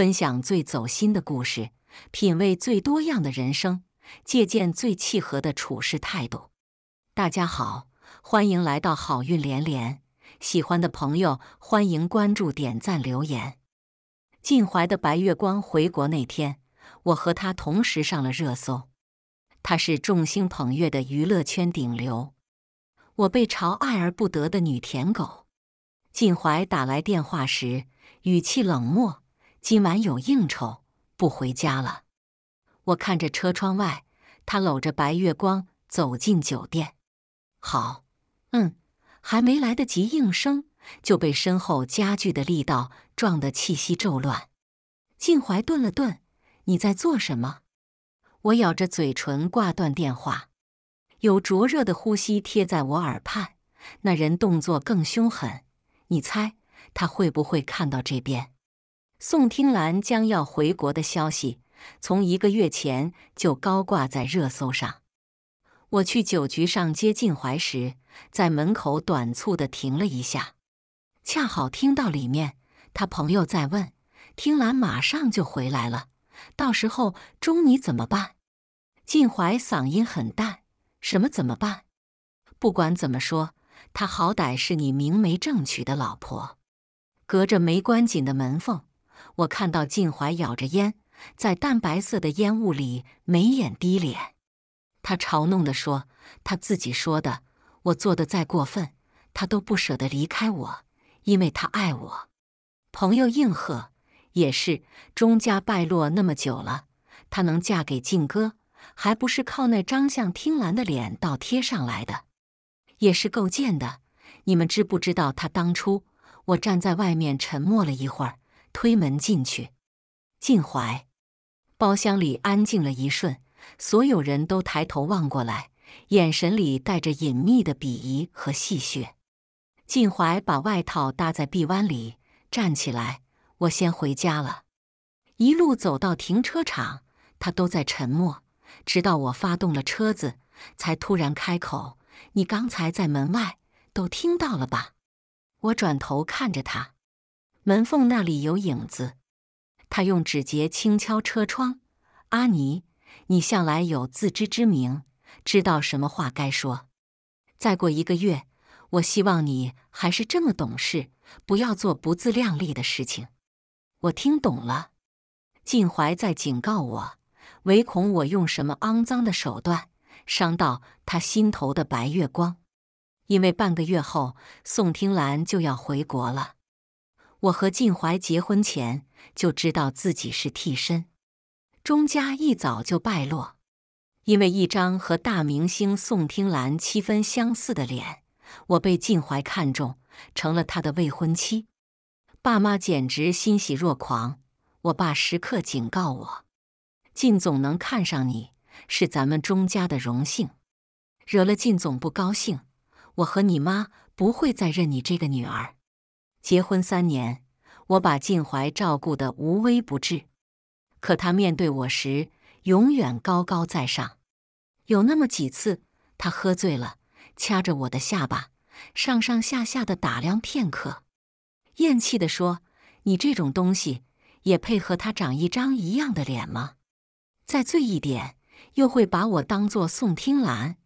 分享最走心的故事，品味最多样的人生，借鉴最契合的处事态度。大家好，欢迎来到好运连连。喜欢的朋友，欢迎关注、点赞、留言。晋怀的白月光回国那天，我和他同时上了热搜。他是众星捧月的娱乐圈顶流，我被嘲爱而不得的女舔狗。晋怀打来电话时，语气冷漠。今晚有应酬，不回家了。我看着车窗外，他搂着白月光走进酒店。好，嗯，还没来得及应声，就被身后加剧的力道撞得气息骤乱。静怀顿了顿：“你在做什么？”我咬着嘴唇挂断电话，有灼热的呼吸贴在我耳畔。那人动作更凶狠，你猜他会不会看到这边？宋听兰将要回国的消息，从一个月前就高挂在热搜上。我去酒局上接晋怀时，在门口短促的停了一下，恰好听到里面他朋友在问：“听兰马上就回来了，到时候钟你怎么办？”晋怀嗓音很淡：“什么怎么办？不管怎么说，她好歹是你明媒正娶的老婆。”隔着没关紧的门缝。我看到晋怀咬着烟，在淡白色的烟雾里，眉眼低敛。他嘲弄地说：“他自己说的，我做的再过分，他都不舍得离开我，因为他爱我。”朋友应和：“也是，钟家败落那么久了，她能嫁给晋哥，还不是靠那张相听兰的脸倒贴上来的，也是够贱的。你们知不知道她当初？”我站在外面沉默了一会儿。推门进去，靳怀。包厢里安静了一瞬，所有人都抬头望过来，眼神里带着隐秘的鄙夷和戏谑。靳怀把外套搭在臂弯里，站起来：“我先回家了。”一路走到停车场，他都在沉默，直到我发动了车子，才突然开口：“你刚才在门外，都听到了吧？”我转头看着他。门缝那里有影子，他用指节轻敲车窗。阿尼，你向来有自知之明，知道什么话该说。再过一个月，我希望你还是这么懂事，不要做不自量力的事情。我听懂了，晋怀在警告我，唯恐我用什么肮脏的手段伤到他心头的白月光。因为半个月后，宋听澜就要回国了。我和晋怀结婚前就知道自己是替身，钟家一早就败落，因为一张和大明星宋听兰七分相似的脸，我被晋怀看中，成了他的未婚妻。爸妈简直欣喜若狂，我爸时刻警告我：晋总能看上你是咱们钟家的荣幸，惹了晋总不高兴，我和你妈不会再认你这个女儿。结婚三年，我把静怀照顾得无微不至，可他面对我时永远高高在上。有那么几次，他喝醉了，掐着我的下巴，上上下下的打量片刻，厌气的说：“你这种东西，也配和他长一张一样的脸吗？”再醉一点，又会把我当做宋听兰，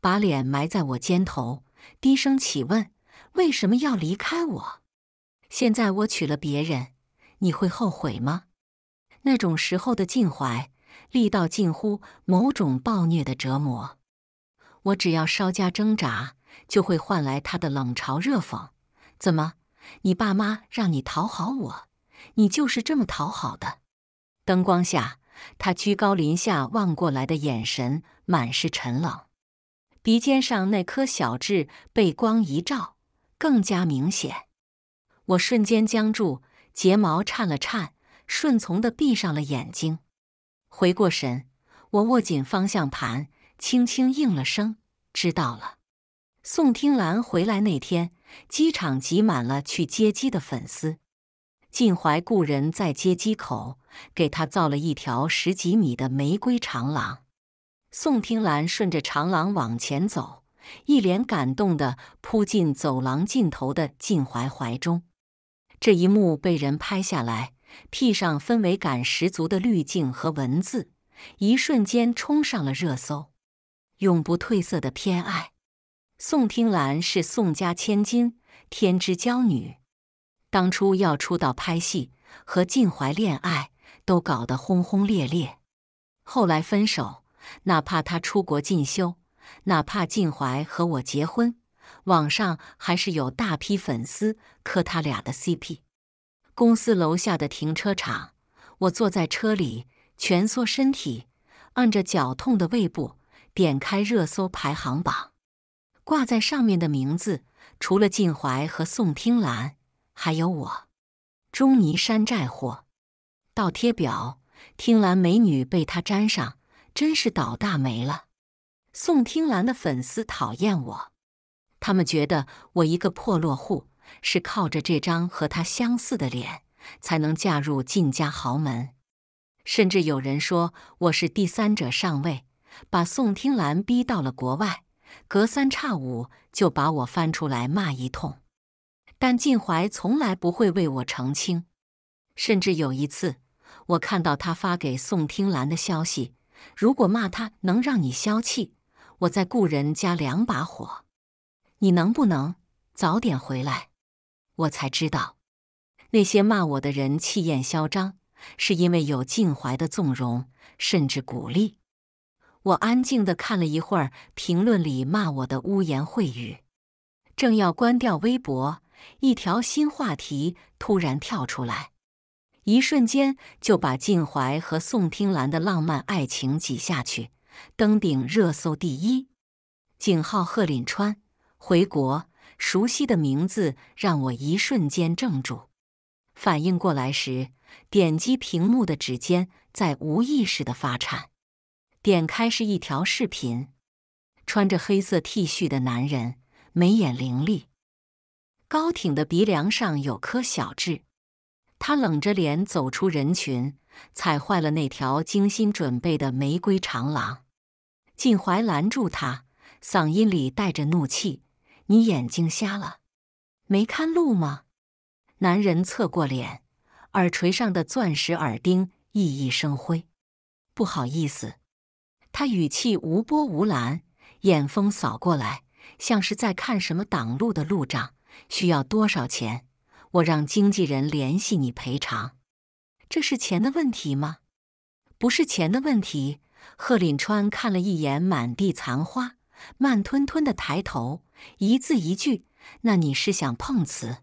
把脸埋在我肩头，低声起问：“为什么要离开我？”现在我娶了别人，你会后悔吗？那种时候的禁怀，力道近乎某种暴虐的折磨。我只要稍加挣扎，就会换来他的冷嘲热讽。怎么，你爸妈让你讨好我，你就是这么讨好的？灯光下，他居高临下望过来的眼神满是沉冷，鼻尖上那颗小痣被光一照，更加明显。我瞬间僵住，睫毛颤了颤，顺从地闭上了眼睛。回过神，我握紧方向盘，轻轻应了声：“知道了。”宋听兰回来那天，机场挤满了去接机的粉丝。晋怀故人在接机口给他造了一条十几米的玫瑰长廊。宋听兰顺着长廊往前走，一脸感动地扑进走廊尽头的晋怀怀中。这一幕被人拍下来，p 上氛围感十足的滤镜和文字，一瞬间冲上了热搜。永不褪色的偏爱。宋听兰是宋家千金，天之娇女。当初要出道拍戏，和靳怀恋爱都搞得轰轰烈烈。后来分手，哪怕他出国进修，哪怕靳怀和我结婚。网上还是有大批粉丝磕他俩的 CP。公司楼下的停车场，我坐在车里，蜷缩身体，按着绞痛的胃部，点开热搜排行榜，挂在上面的名字除了靳怀和宋听兰，还有我。钟尼山寨货，倒贴表，听兰美女被他粘上，真是倒大霉了。宋听兰的粉丝讨厌我。他们觉得我一个破落户是靠着这张和他相似的脸才能嫁入晋家豪门，甚至有人说我是第三者上位，把宋听兰逼到了国外，隔三差五就把我翻出来骂一通。但晋怀从来不会为我澄清，甚至有一次，我看到他发给宋听兰的消息：“如果骂他能让你消气，我再雇人加两把火。”你能不能早点回来？我才知道，那些骂我的人气焰嚣张，是因为有靳怀的纵容甚至鼓励。我安静地看了一会儿评论里骂我的污言秽语，正要关掉微博，一条新话题突然跳出来，一瞬间就把靳怀和宋听兰的浪漫爱情挤下去，登顶热搜第一。井号贺岭川。回国，熟悉的名字让我一瞬间怔住。反应过来时，点击屏幕的指尖在无意识的发颤。点开是一条视频，穿着黑色 T 恤的男人眉眼凌厉，高挺的鼻梁上有颗小痣。他冷着脸走出人群，踩坏了那条精心准备的玫瑰长廊。靳怀拦住他，嗓音里带着怒气。你眼睛瞎了，没看路吗？男人侧过脸，耳垂上的钻石耳钉熠熠生辉。不好意思，他语气无波无澜，眼风扫过来，像是在看什么挡路的路障。需要多少钱？我让经纪人联系你赔偿。这是钱的问题吗？不是钱的问题。贺林川看了一眼满地残花。慢吞吞的抬头，一字一句：“那你是想碰瓷？”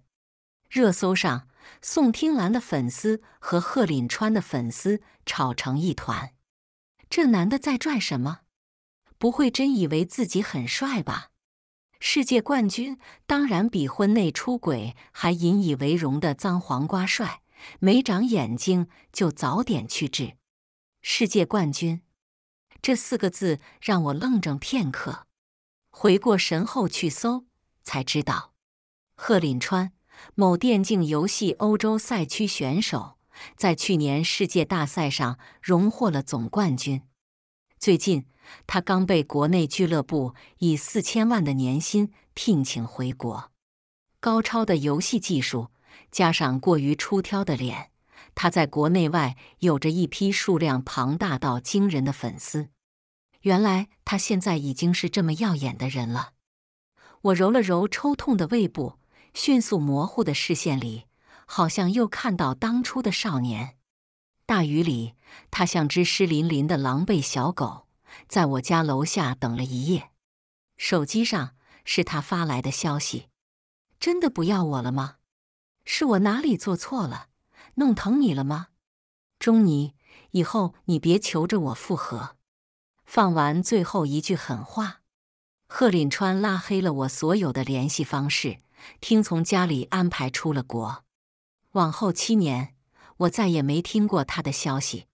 热搜上，宋听兰的粉丝和贺林川的粉丝吵成一团。这男的在拽什么？不会真以为自己很帅吧？世界冠军当然比婚内出轨还引以为荣的脏黄瓜帅。没长眼睛就早点去治。世界冠军这四个字让我愣怔片刻。回过神后去搜，才知道，贺林川某电竞游戏欧洲赛区选手，在去年世界大赛上荣获了总冠军。最近，他刚被国内俱乐部以四千万的年薪聘请回国。高超的游戏技术加上过于出挑的脸，他在国内外有着一批数量庞大到惊人的粉丝。原来他现在已经是这么耀眼的人了。我揉了揉抽痛的胃部，迅速模糊的视线里，好像又看到当初的少年。大雨里，他像只湿淋淋的狼狈小狗，在我家楼下等了一夜。手机上是他发来的消息：“真的不要我了吗？是我哪里做错了？弄疼你了吗？”钟尼，以后你别求着我复合。放完最后一句狠话，贺林川拉黑了我所有的联系方式，听从家里安排出了国。往后七年，我再也没听过他的消息。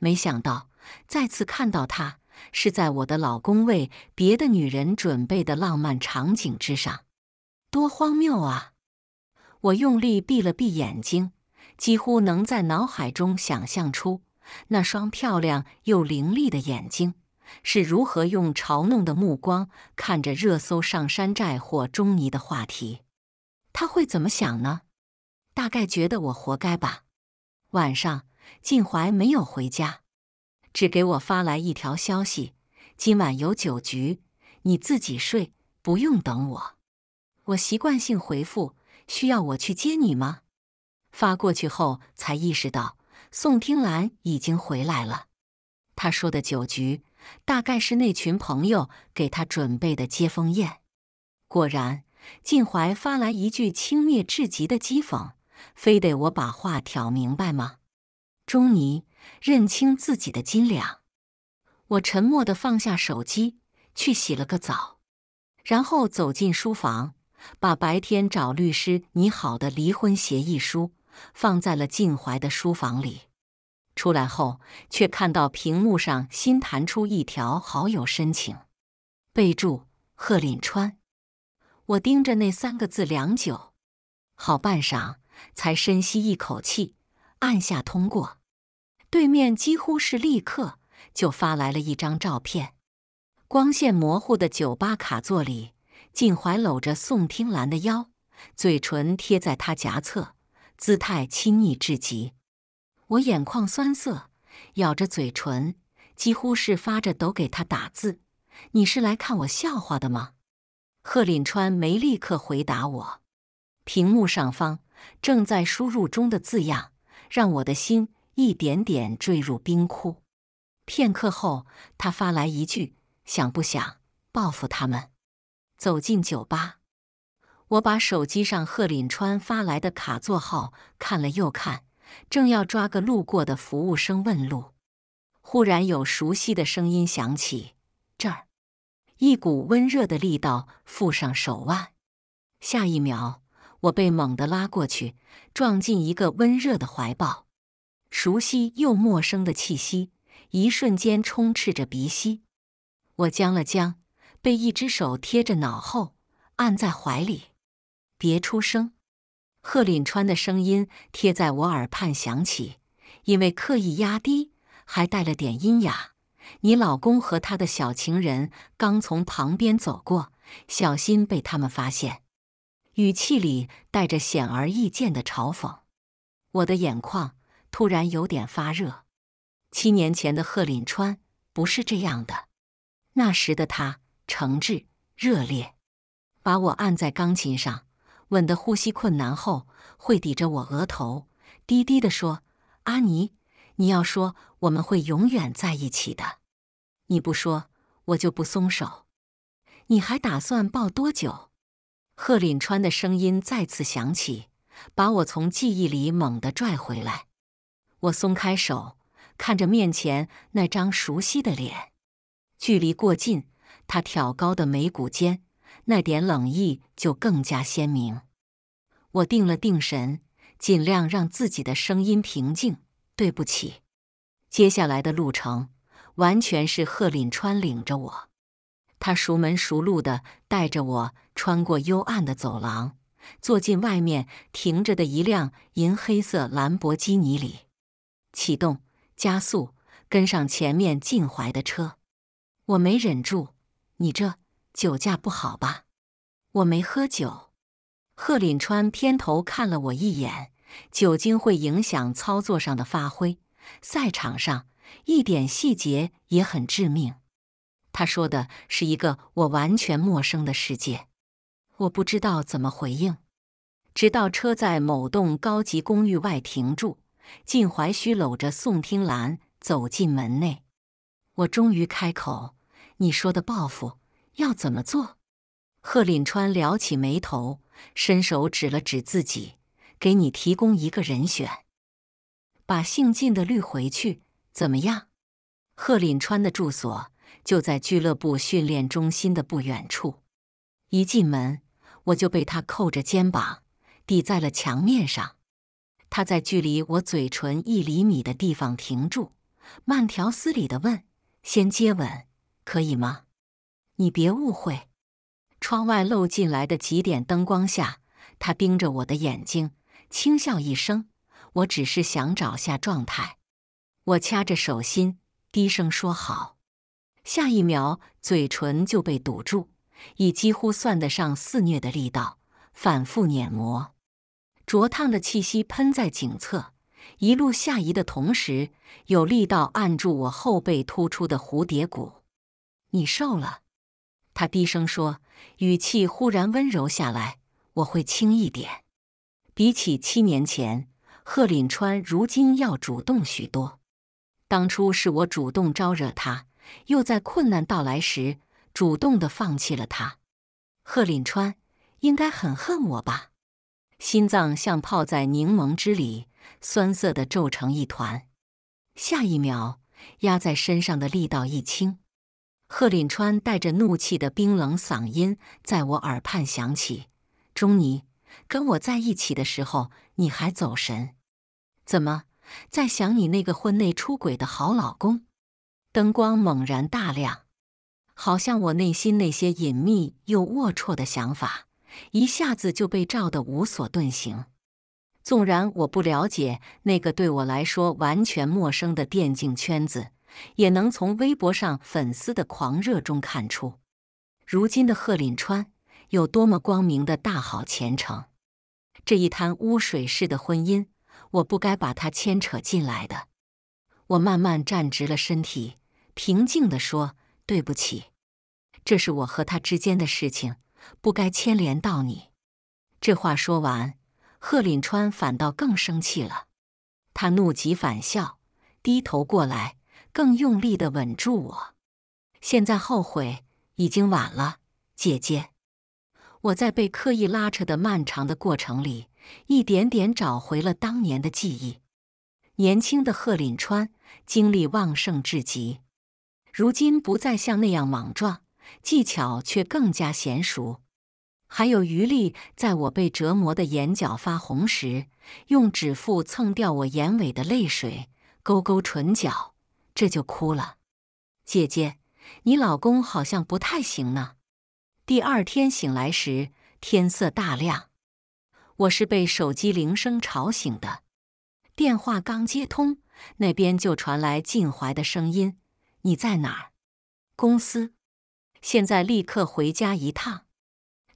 没想到再次看到他，是在我的老公为别的女人准备的浪漫场景之上，多荒谬啊！我用力闭了闭眼睛，几乎能在脑海中想象出那双漂亮又凌厉的眼睛。是如何用嘲弄的目光看着热搜上山寨或中尼的话题？他会怎么想呢？大概觉得我活该吧。晚上，晋怀没有回家，只给我发来一条消息：“今晚有酒局，你自己睡，不用等我。”我习惯性回复：“需要我去接你吗？”发过去后才意识到，宋听兰已经回来了。他说的酒局。大概是那群朋友给他准备的接风宴。果然，靳怀发来一句轻蔑至极的讥讽：“非得我把话挑明白吗？”钟离，认清自己的斤两。我沉默的放下手机，去洗了个澡，然后走进书房，把白天找律师拟好的离婚协议书放在了靳怀的书房里。出来后，却看到屏幕上新弹出一条好友申请，备注“贺林川”。我盯着那三个字良久，好半晌才深吸一口气，按下通过。对面几乎是立刻就发来了一张照片，光线模糊的酒吧卡座里，靳怀搂着宋听兰的腰，嘴唇贴在她颊侧，姿态亲昵至极。我眼眶酸涩，咬着嘴唇，几乎是发着抖给他打字：“你是来看我笑话的吗？”贺林川没立刻回答我。屏幕上方正在输入中的字样，让我的心一点点坠入冰窟。片刻后，他发来一句：“想不想报复他们？”走进酒吧，我把手机上贺林川发来的卡座号看了又看。正要抓个路过的服务生问路，忽然有熟悉的声音响起。这儿，一股温热的力道附上手腕，下一秒我被猛地拉过去，撞进一个温热的怀抱。熟悉又陌生的气息，一瞬间充斥着鼻息。我僵了僵，被一只手贴着脑后按在怀里，别出声。贺林川的声音贴在我耳畔响起，因为刻意压低，还带了点阴哑。你老公和他的小情人刚从旁边走过，小心被他们发现。语气里带着显而易见的嘲讽。我的眼眶突然有点发热。七年前的贺林川不是这样的，那时的他诚挚热烈，把我按在钢琴上。吻得呼吸困难后，会抵着我额头，低低地说：“阿尼，你要说我们会永远在一起的，你不说我就不松手。你还打算抱多久？”贺林川的声音再次响起，把我从记忆里猛地拽回来。我松开手，看着面前那张熟悉的脸，距离过近，他挑高的眉骨间。那点冷意就更加鲜明。我定了定神，尽量让自己的声音平静。对不起。接下来的路程完全是贺岭川领着我，他熟门熟路的带着我穿过幽暗的走廊，坐进外面停着的一辆银黑色兰博基尼里，启动、加速，跟上前面晋怀的车。我没忍住，你这。酒驾不好吧？我没喝酒。贺林川偏头看了我一眼，酒精会影响操作上的发挥，赛场上一点细节也很致命。他说的是一个我完全陌生的世界，我不知道怎么回应。直到车在某栋高级公寓外停住，靳怀虚搂着宋听兰走进门内，我终于开口：“你说的报复。”要怎么做？贺林川撩起眉头，伸手指了指自己，给你提供一个人选，把姓靳的绿回去，怎么样？贺林川的住所就在俱乐部训练中心的不远处。一进门，我就被他扣着肩膀抵在了墙面上。他在距离我嘴唇一厘米的地方停住，慢条斯理地问：“先接吻，可以吗？”你别误会，窗外漏进来的几点灯光下，他盯着我的眼睛，轻笑一声。我只是想找下状态。我掐着手心，低声说：“好。”下一秒，嘴唇就被堵住，以几乎算得上肆虐的力道反复碾磨，灼烫的气息喷在颈侧，一路下移的同时，有力道按住我后背突出的蝴蝶骨。你瘦了。他低声说，语气忽然温柔下来：“我会轻一点，比起七年前，贺林川如今要主动许多。当初是我主动招惹他，又在困难到来时主动的放弃了他。贺林川应该很恨我吧？心脏像泡在柠檬汁里，酸涩的皱成一团。下一秒，压在身上的力道一轻。”贺林川带着怒气的冰冷嗓音在我耳畔响起：“钟尼，跟我在一起的时候你还走神，怎么在想你那个婚内出轨的好老公？”灯光猛然大亮，好像我内心那些隐秘又龌龊的想法一下子就被照得无所遁形。纵然我不了解那个对我来说完全陌生的电竞圈子。也能从微博上粉丝的狂热中看出，如今的贺林川有多么光明的大好前程。这一滩污水似的婚姻，我不该把他牵扯进来的。我慢慢站直了身体，平静地说：“对不起，这是我和他之间的事情，不该牵连到你。”这话说完，贺林川反倒更生气了。他怒极反笑，低头过来。更用力的稳住我，现在后悔已经晚了，姐姐。我在被刻意拉扯的漫长的过程里，一点点找回了当年的记忆。年轻的贺林川精力旺盛至极，如今不再像那样莽撞，技巧却更加娴熟。还有余力，在我被折磨的眼角发红时，用指腹蹭掉我眼尾的泪水，勾勾唇角。这就哭了，姐姐，你老公好像不太行呢。第二天醒来时，天色大亮，我是被手机铃声吵醒的。电话刚接通，那边就传来靳怀的声音：“你在哪儿？公司？现在立刻回家一趟。”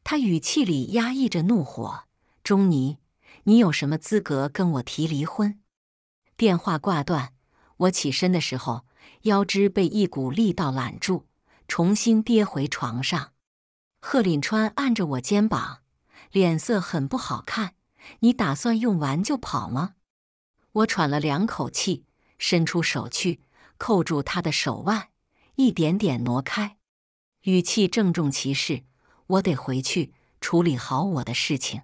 他语气里压抑着怒火：“钟妮，你有什么资格跟我提离婚？”电话挂断。我起身的时候，腰肢被一股力道揽住，重新跌回床上。贺林川按着我肩膀，脸色很不好看。你打算用完就跑吗？我喘了两口气，伸出手去扣住他的手腕，一点点挪开，语气郑重其事：“我得回去处理好我的事情。”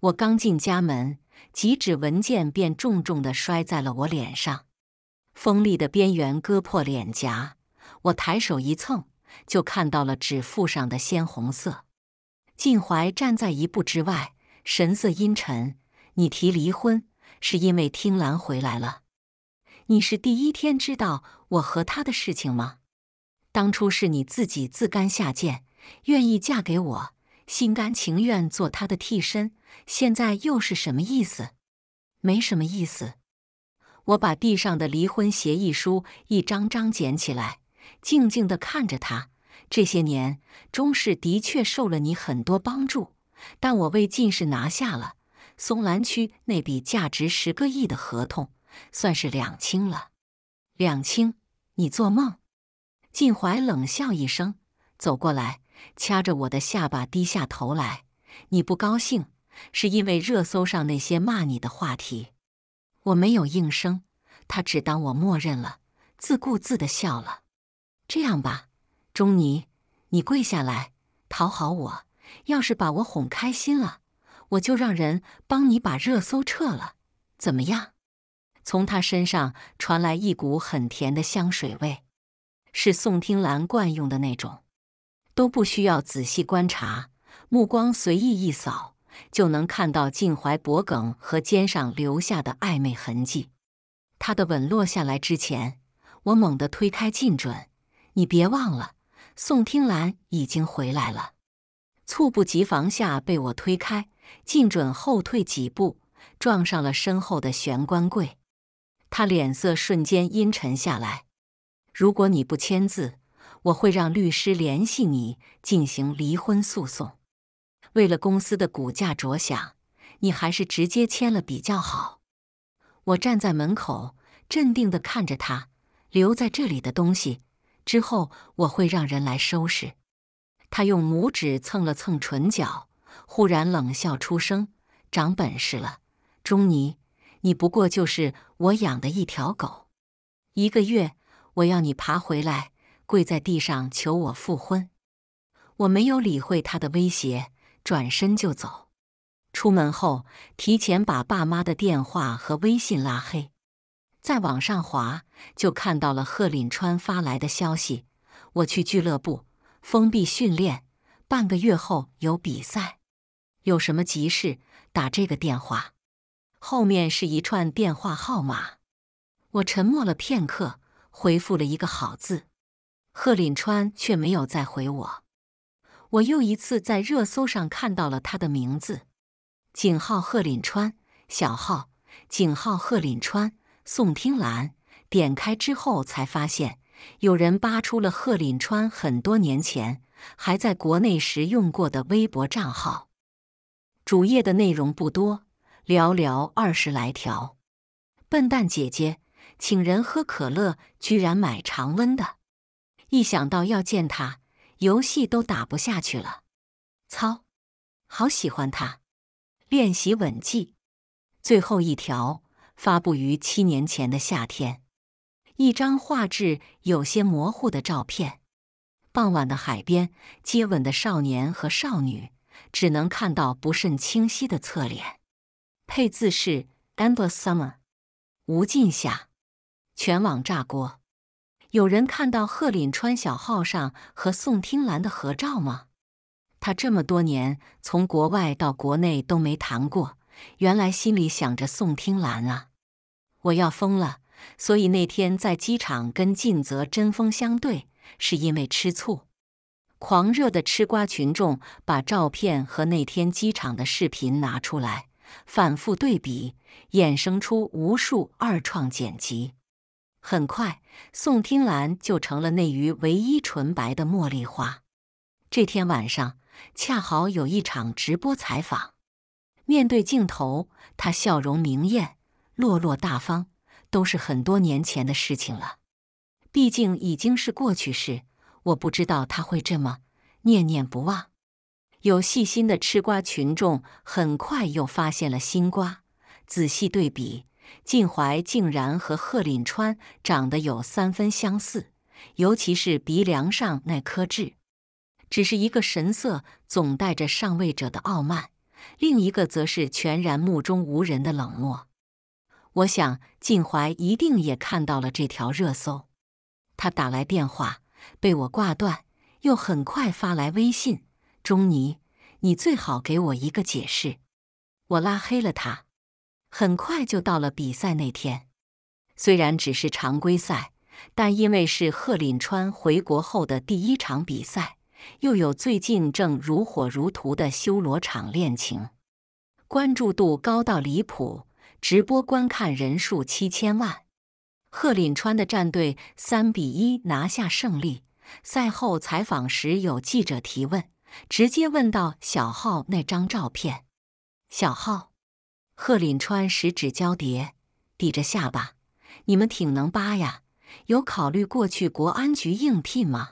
我刚进家门，几纸文件便重重的摔在了我脸上。锋利的边缘割破脸颊，我抬手一蹭，就看到了指腹上的鲜红色。靳怀站在一步之外，神色阴沉。你提离婚，是因为听澜回来了？你是第一天知道我和他的事情吗？当初是你自己自甘下贱，愿意嫁给我，心甘情愿做他的替身，现在又是什么意思？没什么意思。我把地上的离婚协议书一张张捡起来，静静地看着他。这些年，钟氏的确受了你很多帮助，但我为晋氏拿下了松兰区那笔价值十个亿的合同，算是两清了。两清？你做梦！晋怀冷笑一声，走过来，掐着我的下巴，低下头来。你不高兴，是因为热搜上那些骂你的话题。我没有应声，他只当我默认了，自顾自的笑了。这样吧，钟尼，你跪下来讨好我，要是把我哄开心了，我就让人帮你把热搜撤了，怎么样？从他身上传来一股很甜的香水味，是宋听兰惯用的那种，都不需要仔细观察，目光随意一扫。就能看到靳怀脖颈和肩上留下的暧昧痕迹。他的吻落下来之前，我猛地推开靳准。你别忘了，宋听兰已经回来了。猝不及防下被我推开，靳准后退几步，撞上了身后的玄关柜。他脸色瞬间阴沉下来。如果你不签字，我会让律师联系你进行离婚诉讼。为了公司的股价着想，你还是直接签了比较好。我站在门口，镇定的看着他留在这里的东西，之后我会让人来收拾。他用拇指蹭了蹭唇角，忽然冷笑出声：“长本事了，钟尼，你不过就是我养的一条狗。一个月，我要你爬回来，跪在地上求我复婚。”我没有理会他的威胁。转身就走，出门后提前把爸妈的电话和微信拉黑，再往上滑就看到了贺林川发来的消息：“我去俱乐部封闭训练，半个月后有比赛，有什么急事打这个电话。”后面是一串电话号码。我沉默了片刻，回复了一个“好”字。贺林川却没有再回我。我又一次在热搜上看到了他的名字，井号贺林川，小号井号贺林川，宋听兰。点开之后才发现，有人扒出了贺林川很多年前还在国内时用过的微博账号。主页的内容不多，寥寥二十来条。笨蛋姐姐，请人喝可乐居然买常温的。一想到要见他。游戏都打不下去了，操！好喜欢他。练习吻技，最后一条发布于七年前的夏天，一张画质有些模糊的照片，傍晚的海边，接吻的少年和少女，只能看到不甚清晰的侧脸。配字是《Endless Summer》，无尽夏。全网炸锅。有人看到贺岭川小号上和宋听兰的合照吗？他这么多年从国外到国内都没谈过，原来心里想着宋听兰啊！我要疯了！所以那天在机场跟晋泽针锋相对，是因为吃醋。狂热的吃瓜群众把照片和那天机场的视频拿出来，反复对比，衍生出无数二创剪辑。很快，宋听兰就成了内娱唯一纯白的茉莉花。这天晚上，恰好有一场直播采访。面对镜头，她笑容明艳，落落大方，都是很多年前的事情了。毕竟已经是过去式，我不知道他会这么念念不忘。有细心的吃瓜群众很快又发现了新瓜，仔细对比。晋怀竟然和贺林川长得有三分相似，尤其是鼻梁上那颗痣。只是一个神色总带着上位者的傲慢，另一个则是全然目中无人的冷漠。我想晋怀一定也看到了这条热搜。他打来电话，被我挂断，又很快发来微信：“钟尼，你最好给我一个解释。”我拉黑了他。很快就到了比赛那天，虽然只是常规赛，但因为是贺林川回国后的第一场比赛，又有最近正如火如荼的修罗场恋情，关注度高到离谱，直播观看人数七千万。贺林川的战队三比一拿下胜利。赛后采访时，有记者提问，直接问到小浩那张照片，小浩，贺林川十指交叠，抵着下巴：“你们挺能扒呀，有考虑过去国安局应聘吗？”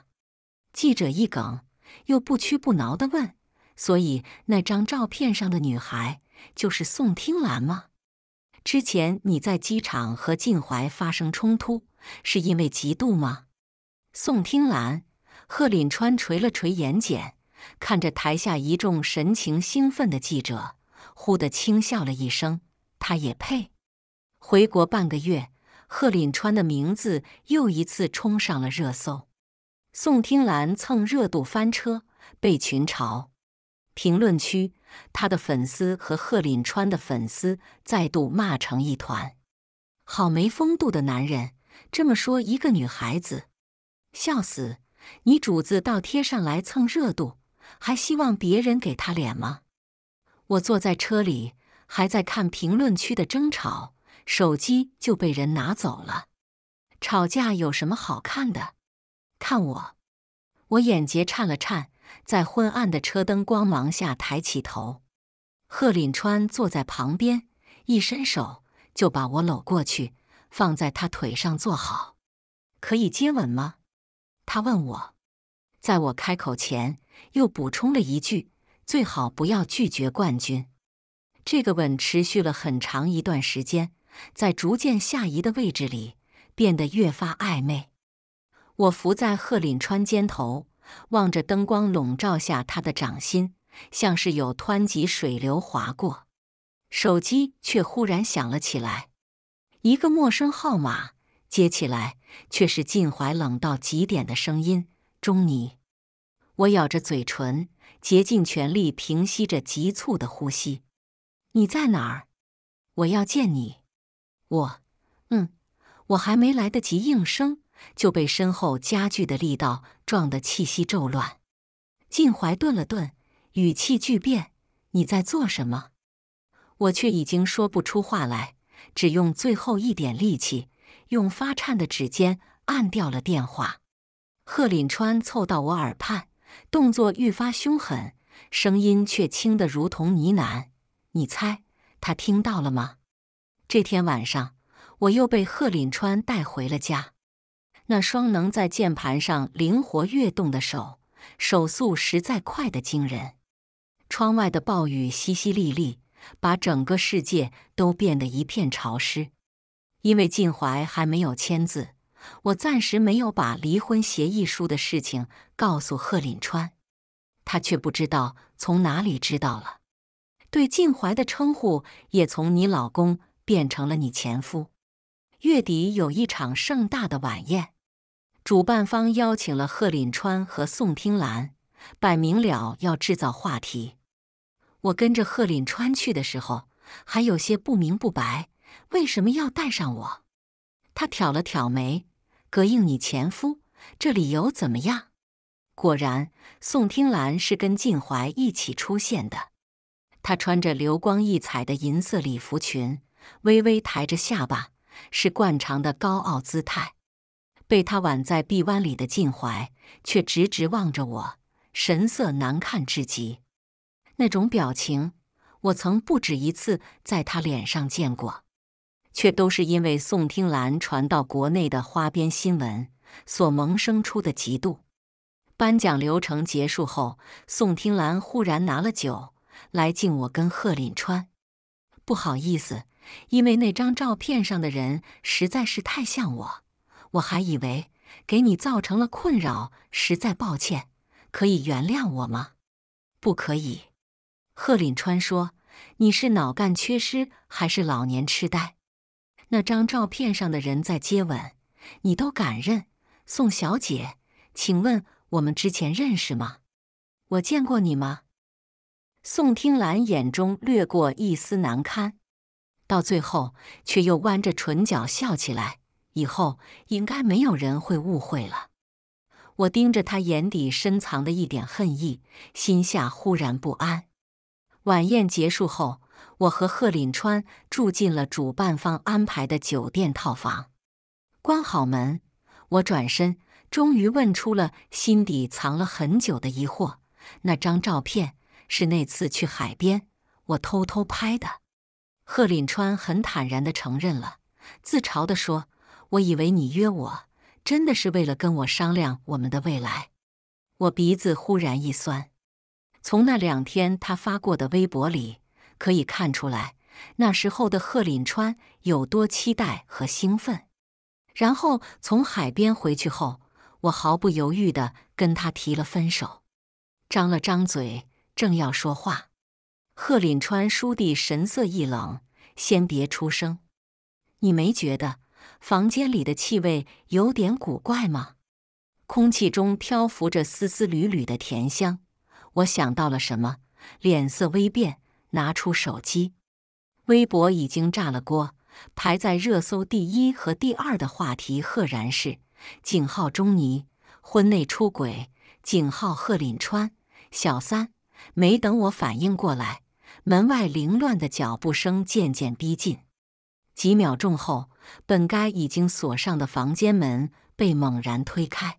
记者一梗，又不屈不挠地问：“所以那张照片上的女孩就是宋听兰吗？之前你在机场和靳怀发生冲突，是因为嫉妒吗？”宋听兰，贺林川垂了垂眼睑，看着台下一众神情兴奋的记者。忽的轻笑了一声，他也配。回国半个月，贺林川的名字又一次冲上了热搜。宋听兰蹭热度翻车，被群嘲。评论区，他的粉丝和贺林川的粉丝再度骂成一团。好没风度的男人，这么说一个女孩子，笑死！你主子倒贴上来蹭热度，还希望别人给他脸吗？我坐在车里，还在看评论区的争吵，手机就被人拿走了。吵架有什么好看的？看我，我眼睫颤了颤，在昏暗的车灯光芒下抬起头。贺林川坐在旁边，一伸手就把我搂过去，放在他腿上坐好。可以接吻吗？他问我，在我开口前又补充了一句。最好不要拒绝冠军。这个吻持续了很长一段时间，在逐渐下移的位置里，变得越发暧昧。我伏在贺岭川肩头，望着灯光笼罩下他的掌心，像是有湍急水流划过。手机却忽然响了起来，一个陌生号码接起来，却是靳怀冷到极点的声音：“钟尼。”我咬着嘴唇。竭尽全力平息着急促的呼吸，你在哪儿？我要见你。我，嗯，我还没来得及应声，就被身后加剧的力道撞得气息骤乱。靳怀顿了顿，语气巨变：“你在做什么？”我却已经说不出话来，只用最后一点力气，用发颤的指尖按掉了电话。贺岭川凑到我耳畔。动作愈发凶狠，声音却轻得如同呢喃。你猜他听到了吗？这天晚上，我又被贺岭川带回了家。那双能在键盘上灵活跃动的手，手速实在快得惊人。窗外的暴雨淅淅沥沥，把整个世界都变得一片潮湿。因为晋怀还没有签字。我暂时没有把离婚协议书的事情告诉贺林川，他却不知道从哪里知道了。对晋怀的称呼也从你老公变成了你前夫。月底有一场盛大的晚宴，主办方邀请了贺林川和宋听兰，摆明了要制造话题。我跟着贺林川去的时候，还有些不明不白，为什么要带上我？他挑了挑眉。膈应你前夫，这理由怎么样？果然，宋听兰是跟靳怀一起出现的。她穿着流光溢彩的银色礼服裙，微微抬着下巴，是惯常的高傲姿态。被她挽在臂弯里的靳怀却直直望着我，神色难看至极。那种表情，我曾不止一次在他脸上见过。却都是因为宋听兰传到国内的花边新闻所萌生出的嫉妒。颁奖流程结束后，宋听兰忽然拿了酒来敬我跟贺林川。不好意思，因为那张照片上的人实在是太像我，我还以为给你造成了困扰，实在抱歉，可以原谅我吗？不可以。贺林川说：“你是脑干缺失还是老年痴呆？”那张照片上的人在接吻，你都敢认？宋小姐，请问我们之前认识吗？我见过你吗？宋听兰眼中掠过一丝难堪，到最后却又弯着唇角笑起来。以后应该没有人会误会了。我盯着他眼底深藏的一点恨意，心下忽然不安。晚宴结束后。我和贺林川住进了主办方安排的酒店套房，关好门，我转身，终于问出了心底藏了很久的疑惑：那张照片是那次去海边我偷偷拍的。贺林川很坦然地承认了，自嘲地说：“我以为你约我，真的是为了跟我商量我们的未来。”我鼻子忽然一酸，从那两天他发过的微博里。可以看出来，那时候的贺林川有多期待和兴奋。然后从海边回去后，我毫不犹豫的跟他提了分手。张了张嘴，正要说话，贺林川叔弟神色一冷：“先别出声，你没觉得房间里的气味有点古怪吗？空气中漂浮着丝丝缕缕的甜香，我想到了什么，脸色微变。”拿出手机，微博已经炸了锅，排在热搜第一和第二的话题赫然是“井号钟尼婚内出轨”“井号贺林川小三”。没等我反应过来，门外凌乱的脚步声渐渐逼近。几秒钟后，本该已经锁上的房间门被猛然推开，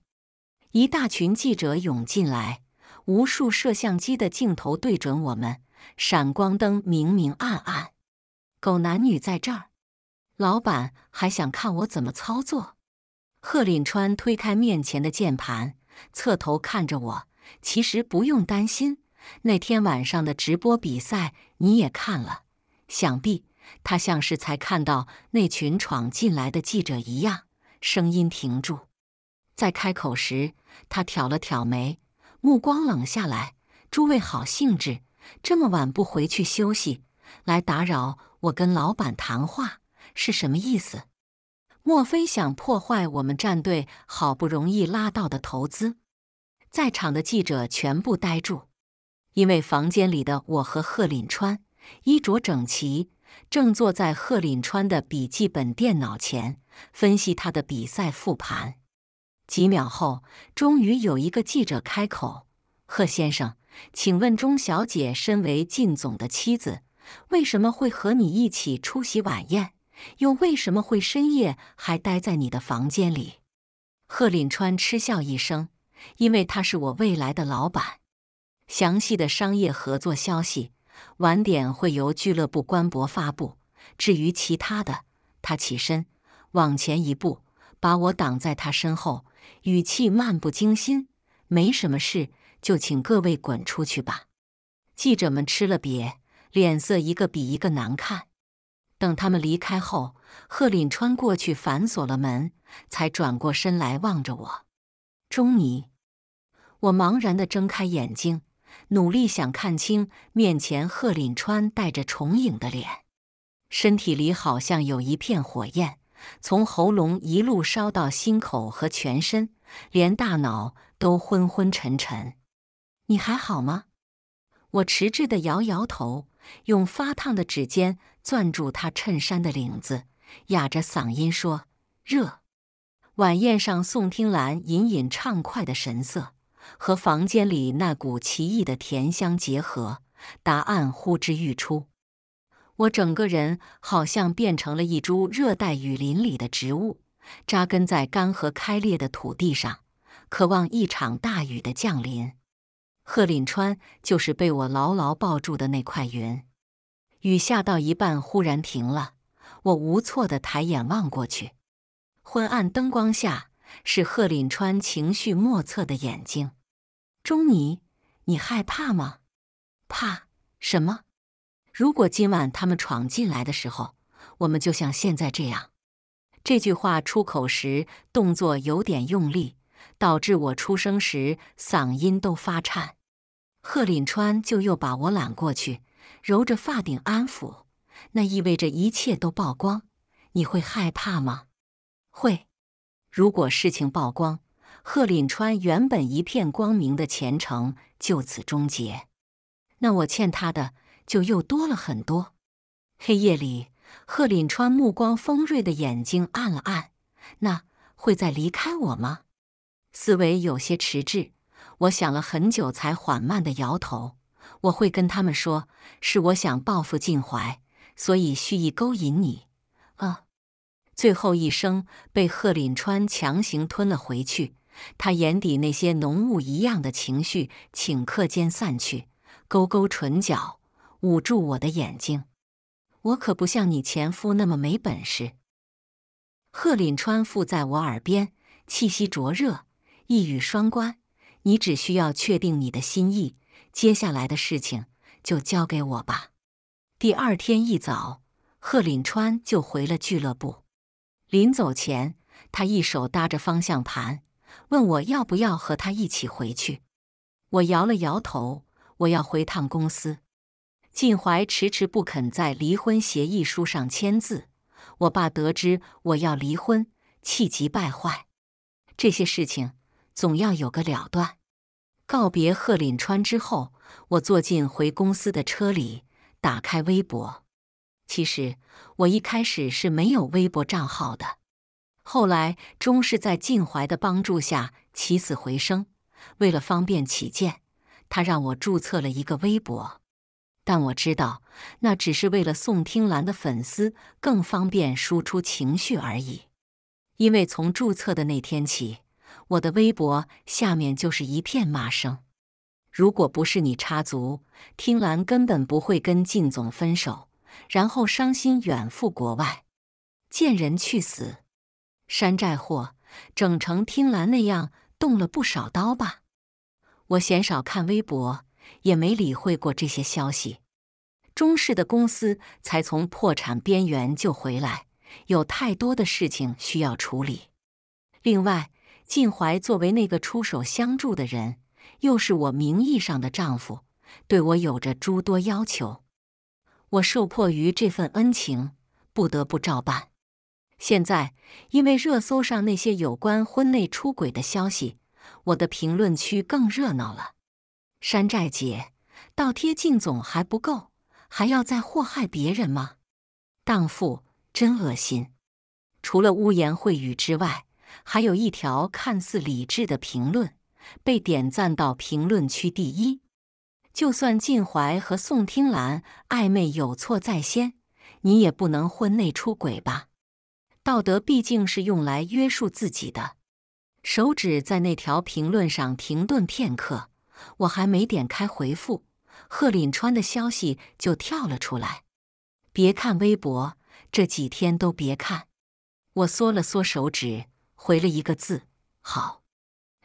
一大群记者涌进来，无数摄像机的镜头对准我们。闪光灯明明暗暗，狗男女在这儿，老板还想看我怎么操作？贺林川推开面前的键盘，侧头看着我。其实不用担心，那天晚上的直播比赛你也看了，想必他像是才看到那群闯进来的记者一样。声音停住，在开口时，他挑了挑眉，目光冷下来。诸位好兴致。这么晚不回去休息，来打扰我跟老板谈话是什么意思？莫非想破坏我们战队好不容易拉到的投资？在场的记者全部呆住，因为房间里的我和贺林川衣着整齐，正坐在贺林川的笔记本电脑前分析他的比赛复盘。几秒后，终于有一个记者开口：“贺先生。”请问钟小姐，身为靳总的妻子，为什么会和你一起出席晚宴？又为什么会深夜还待在你的房间里？贺林川嗤笑一声：“因为他是我未来的老板。详细的商业合作消息，晚点会由俱乐部官博发布。至于其他的，他起身往前一步，把我挡在他身后，语气漫不经心：没什么事。”就请各位滚出去吧！记者们吃了瘪，脸色一个比一个难看。等他们离开后，贺林川过去反锁了门，才转过身来望着我。钟尼。”我茫然地睁开眼睛，努力想看清面前贺林川带着重影的脸。身体里好像有一片火焰，从喉咙一路烧到心口和全身，连大脑都昏昏沉沉。你还好吗？我迟滞地摇摇头，用发烫的指尖攥住他衬衫的领子，哑着嗓音说：“热。”晚宴上，宋听兰隐隐畅快的神色和房间里那股奇异的甜香结合，答案呼之欲出。我整个人好像变成了一株热带雨林里的植物，扎根在干涸开裂的土地上，渴望一场大雨的降临。贺林川就是被我牢牢抱住的那块云。雨下到一半，忽然停了。我无措的抬眼望过去，昏暗灯光下是贺林川情绪莫测的眼睛。钟尼，你害怕吗？怕什么？如果今晚他们闯进来的时候，我们就像现在这样。这句话出口时，动作有点用力。导致我出生时嗓音都发颤，贺林川就又把我揽过去，揉着发顶安抚。那意味着一切都曝光，你会害怕吗？会。如果事情曝光，贺林川原本一片光明的前程就此终结，那我欠他的就又多了很多。黑夜里，贺林川目光锋锐的眼睛暗了暗。那会再离开我吗？思维有些迟滞，我想了很久，才缓慢的摇头。我会跟他们说，是我想报复靳怀，所以蓄意勾引你。啊，最后一声被贺林川强行吞了回去。他眼底那些浓雾一样的情绪顷刻间散去，勾勾唇角，捂住我的眼睛。我可不像你前夫那么没本事。贺林川附在我耳边，气息灼热。一语双关，你只需要确定你的心意，接下来的事情就交给我吧。第二天一早，贺岭川就回了俱乐部。临走前，他一手搭着方向盘，问我要不要和他一起回去。我摇了摇头，我要回趟公司。晋怀迟迟不肯在离婚协议书上签字。我爸得知我要离婚，气急败坏。这些事情。总要有个了断。告别贺林川之后，我坐进回公司的车里，打开微博。其实我一开始是没有微博账号的，后来终是在晋怀的帮助下起死回生。为了方便起见，他让我注册了一个微博，但我知道那只是为了宋听兰的粉丝更方便输出情绪而已。因为从注册的那天起。我的微博下面就是一片骂声。如果不是你插足，听兰根本不会跟靳总分手，然后伤心远赴国外。贱人去死！山寨货，整成听兰那样，动了不少刀吧？我鲜少看微博，也没理会过这些消息。中式的公司才从破产边缘救回来，有太多的事情需要处理。另外。晋怀作为那个出手相助的人，又是我名义上的丈夫，对我有着诸多要求。我受迫于这份恩情，不得不照办。现在，因为热搜上那些有关婚内出轨的消息，我的评论区更热闹了。山寨姐倒贴靳总还不够，还要再祸害别人吗？荡妇，真恶心！除了污言秽语之外。还有一条看似理智的评论被点赞到评论区第一。就算靳怀和宋听兰暧昧有错在先，你也不能婚内出轨吧？道德毕竟是用来约束自己的。手指在那条评论上停顿片刻，我还没点开回复贺林川的消息就跳了出来。别看微博，这几天都别看。我缩了缩手指。回了一个字，好。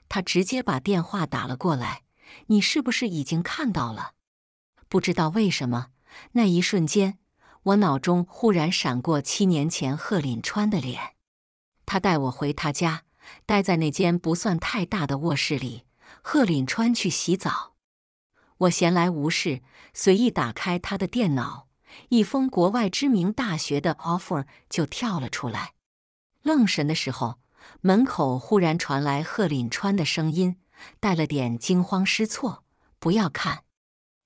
他直接把电话打了过来。你是不是已经看到了？不知道为什么，那一瞬间，我脑中忽然闪过七年前贺林川的脸。他带我回他家，待在那间不算太大的卧室里。贺林川去洗澡，我闲来无事，随意打开他的电脑，一封国外知名大学的 offer 就跳了出来。愣神的时候。门口忽然传来贺林川的声音，带了点惊慌失措。“不要看！”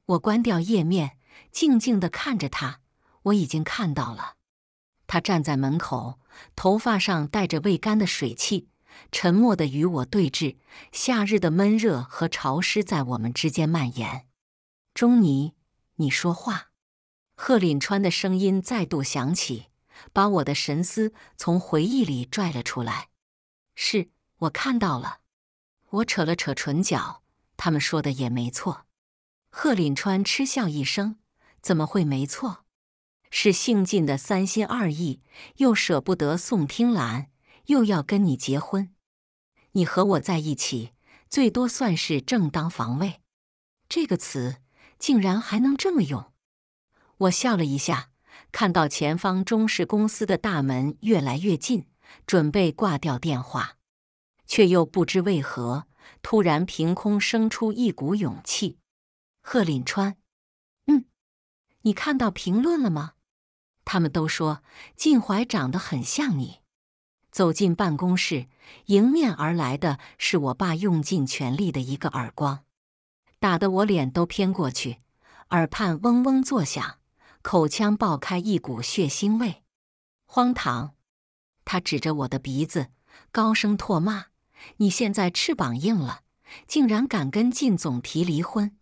我关掉页面，静静地看着他。我已经看到了，他站在门口，头发上带着未干的水汽，沉默地与我对峙。夏日的闷热和潮湿在我们之间蔓延。钟尼，你说话。贺林川的声音再度响起，把我的神思从回忆里拽了出来。是我看到了，我扯了扯唇角。他们说的也没错。贺林川嗤笑一声：“怎么会没错？是姓靳的三心二意，又舍不得宋听兰，又要跟你结婚。你和我在一起，最多算是正当防卫。这个词竟然还能这么用。”我笑了一下，看到前方中视公司的大门越来越近。准备挂掉电话，却又不知为何突然凭空生出一股勇气。贺林川，嗯，你看到评论了吗？他们都说靳怀长得很像你。走进办公室，迎面而来的是我爸用尽全力的一个耳光，打得我脸都偏过去，耳畔嗡嗡作响，口腔爆开一股血腥味。荒唐。他指着我的鼻子，高声唾骂：“你现在翅膀硬了，竟然敢跟靳总提离婚！”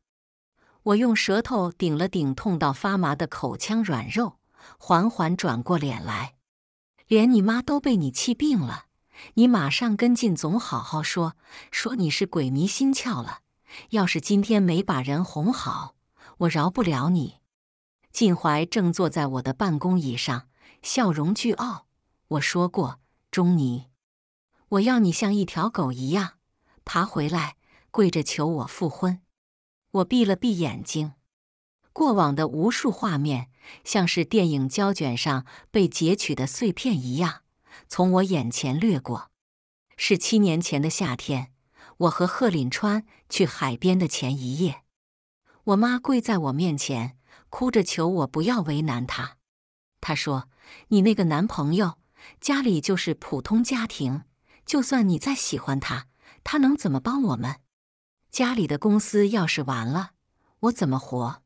我用舌头顶了顶痛到发麻的口腔软肉，缓缓转过脸来：“连你妈都被你气病了，你马上跟靳总好好说，说你是鬼迷心窍了。要是今天没把人哄好，我饶不了你。”靳怀正坐在我的办公椅上，笑容巨傲。我说过，钟妮，我要你像一条狗一样爬回来，跪着求我复婚。我闭了闭眼睛，过往的无数画面像是电影胶卷上被截取的碎片一样，从我眼前掠过。是七年前的夏天，我和贺岭川去海边的前一夜，我妈跪在我面前，哭着求我不要为难她。她说：“你那个男朋友。”家里就是普通家庭，就算你再喜欢他，他能怎么帮我们？家里的公司要是完了，我怎么活？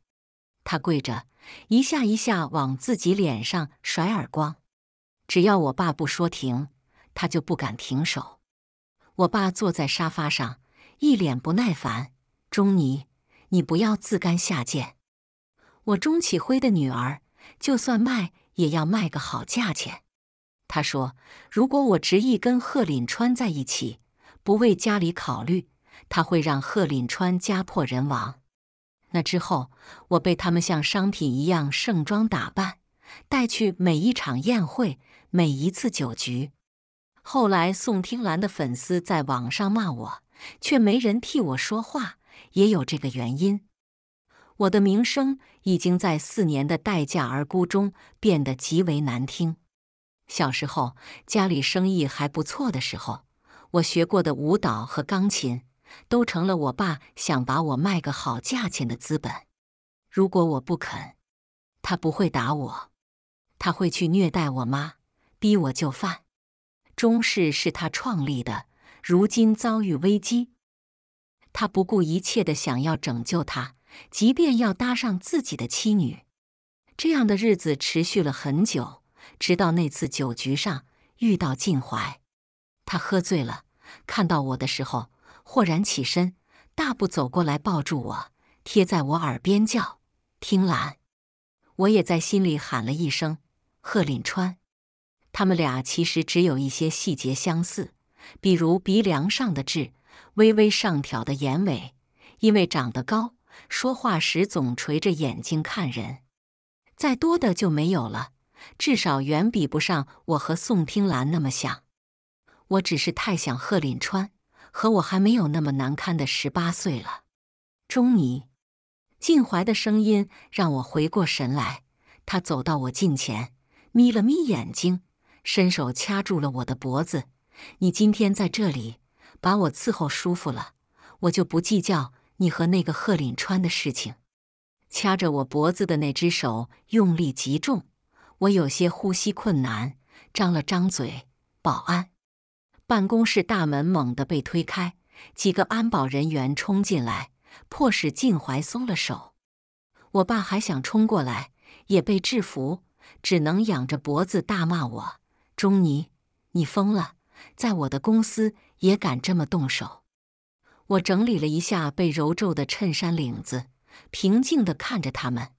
他跪着，一下一下往自己脸上甩耳光。只要我爸不说停，他就不敢停手。我爸坐在沙发上，一脸不耐烦：“钟尼，你不要自甘下贱。我钟启辉的女儿，就算卖，也要卖个好价钱。”他说：“如果我执意跟贺林川在一起，不为家里考虑，他会让贺林川家破人亡。那之后，我被他们像商品一样盛装打扮，带去每一场宴会，每一次酒局。后来，宋听兰的粉丝在网上骂我，却没人替我说话，也有这个原因。我的名声已经在四年的待嫁而孤中变得极为难听。”小时候，家里生意还不错的时候，我学过的舞蹈和钢琴都成了我爸想把我卖个好价钱的资本。如果我不肯，他不会打我，他会去虐待我妈，逼我就范。中式是他创立的，如今遭遇危机，他不顾一切的想要拯救他，即便要搭上自己的妻女。这样的日子持续了很久。直到那次酒局上遇到靳怀，他喝醉了，看到我的时候，豁然起身，大步走过来，抱住我，贴在我耳边叫“听兰。”我也在心里喊了一声“贺林川”。他们俩其实只有一些细节相似，比如鼻梁上的痣，微微上挑的眼尾，因为长得高，说话时总垂着眼睛看人。再多的就没有了。至少远比不上我和宋听兰那么想。我只是太想贺林川，和我还没有那么难堪的十八岁了。钟离晋怀的声音让我回过神来，他走到我近前，眯了眯眼睛，伸手掐住了我的脖子。你今天在这里把我伺候舒服了，我就不计较你和那个贺林川的事情。掐着我脖子的那只手用力极重。我有些呼吸困难，张了张嘴。保安办公室大门猛地被推开，几个安保人员冲进来，迫使靳怀松了手。我爸还想冲过来，也被制服，只能仰着脖子大骂我：“钟尼，你疯了，在我的公司也敢这么动手！”我整理了一下被揉皱的衬衫领子，平静地看着他们：“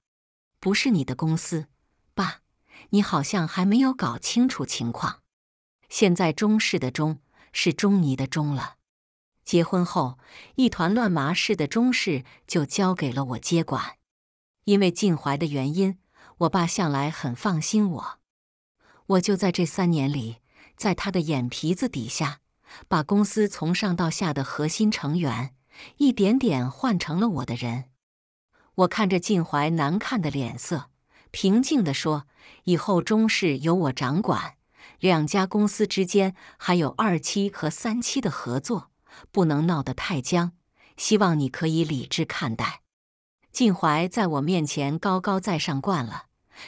不是你的公司，爸。”你好像还没有搞清楚情况。现在中式的中是中尼的中了。结婚后，一团乱麻似的中式就交给了我接管。因为晋怀的原因，我爸向来很放心我。我就在这三年里，在他的眼皮子底下，把公司从上到下的核心成员一点点换成了我的人。我看着晋怀难看的脸色。平静地说：“以后中氏由我掌管，两家公司之间还有二期和三期的合作，不能闹得太僵。希望你可以理智看待。”晋怀在我面前高高在上惯了，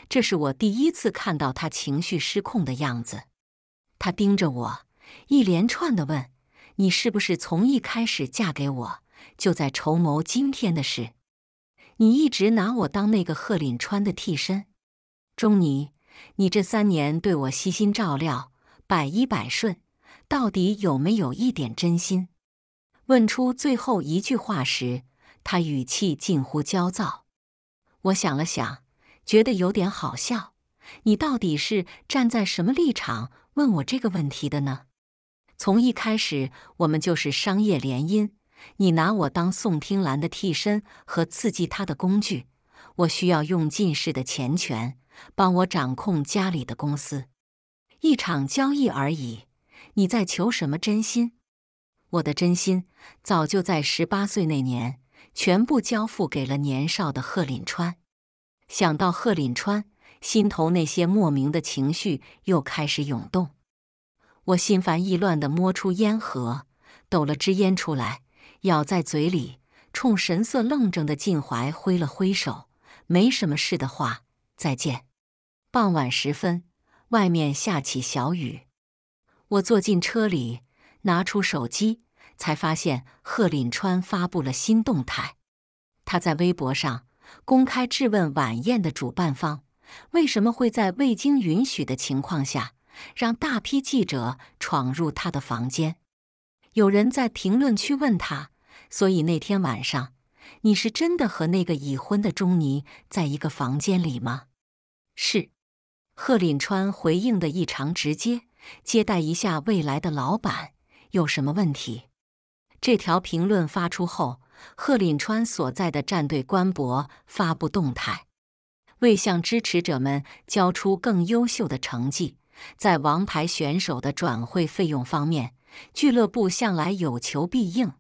这是我第一次看到他情绪失控的样子。他盯着我，一连串的问：“你是不是从一开始嫁给我，就在筹谋今天的事？”你一直拿我当那个贺林川的替身，钟尼，你这三年对我悉心照料，百依百顺，到底有没有一点真心？问出最后一句话时，他语气近乎焦躁。我想了想，觉得有点好笑。你到底是站在什么立场问我这个问题的呢？从一开始，我们就是商业联姻。你拿我当宋听兰的替身和刺激她的工具，我需要用尽世的钱权帮我掌控家里的公司，一场交易而已。你在求什么真心？我的真心早就在十八岁那年全部交付给了年少的贺林川。想到贺林川，心头那些莫名的情绪又开始涌动。我心烦意乱地摸出烟盒，抖了支烟出来。咬在嘴里，冲神色愣怔的靳怀挥了挥手：“没什么事的话，再见。”傍晚时分，外面下起小雨，我坐进车里，拿出手机，才发现贺林川发布了新动态。他在微博上公开质问晚宴的主办方：“为什么会在未经允许的情况下，让大批记者闯入他的房间？”有人在评论区问他：“所以那天晚上，你是真的和那个已婚的钟妮在一个房间里吗？”是，贺林川回应的异常直接。接待一下未来的老板，有什么问题？这条评论发出后，贺林川所在的战队官博发布动态：“为向支持者们交出更优秀的成绩，在王牌选手的转会费用方面。”俱乐部向来有求必应，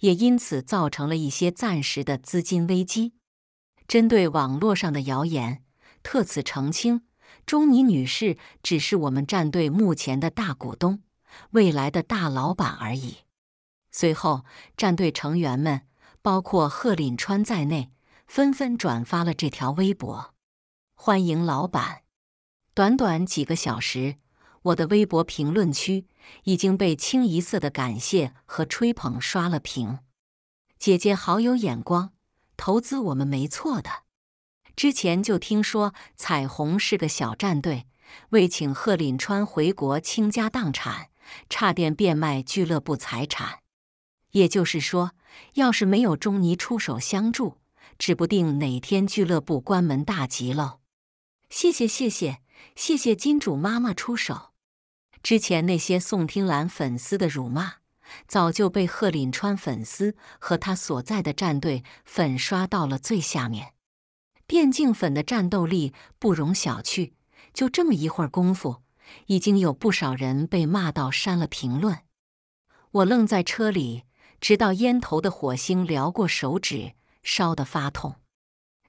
也因此造成了一些暂时的资金危机。针对网络上的谣言，特此澄清：钟妮女士只是我们战队目前的大股东，未来的大老板而已。随后，战队成员们，包括贺林川在内，纷纷转发了这条微博，欢迎老板。短短几个小时，我的微博评论区。已经被清一色的感谢和吹捧刷了屏。姐姐好有眼光，投资我们没错的。之前就听说彩虹是个小战队，为请贺林川回国倾家荡产，差点变卖俱乐部财产。也就是说，要是没有钟尼出手相助，指不定哪天俱乐部关门大吉喽。谢谢谢谢谢谢金主妈妈出手。之前那些宋听澜粉丝的辱骂，早就被贺林川粉丝和他所在的战队粉刷到了最下面。电竞粉的战斗力不容小觑，就这么一会儿功夫，已经有不少人被骂到删了评论。我愣在车里，直到烟头的火星燎过手指，烧得发痛，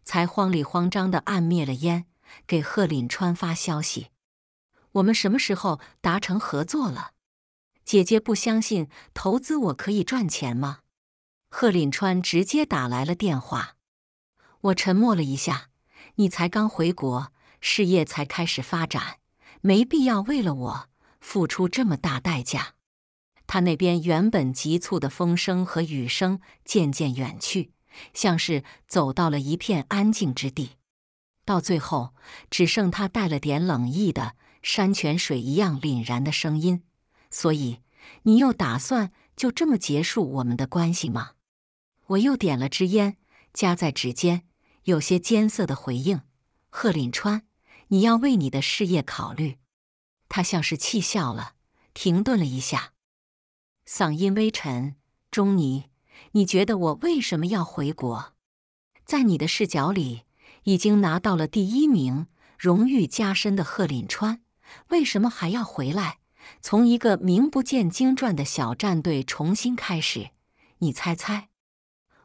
才慌里慌张的按灭了烟，给贺林川发消息。我们什么时候达成合作了？姐姐不相信投资我可以赚钱吗？贺林川直接打来了电话。我沉默了一下。你才刚回国，事业才开始发展，没必要为了我付出这么大代价。他那边原本急促的风声和雨声渐渐远去，像是走到了一片安静之地。到最后，只剩他带了点冷意的。山泉水一样凛然的声音，所以你又打算就这么结束我们的关系吗？我又点了支烟，夹在指尖，有些艰涩的回应：“贺林川，你要为你的事业考虑。”他像是气笑了，停顿了一下，嗓音微沉：“钟尼，你觉得我为什么要回国？在你的视角里，已经拿到了第一名荣誉加身的贺林川。”为什么还要回来？从一个名不见经传的小战队重新开始，你猜猜？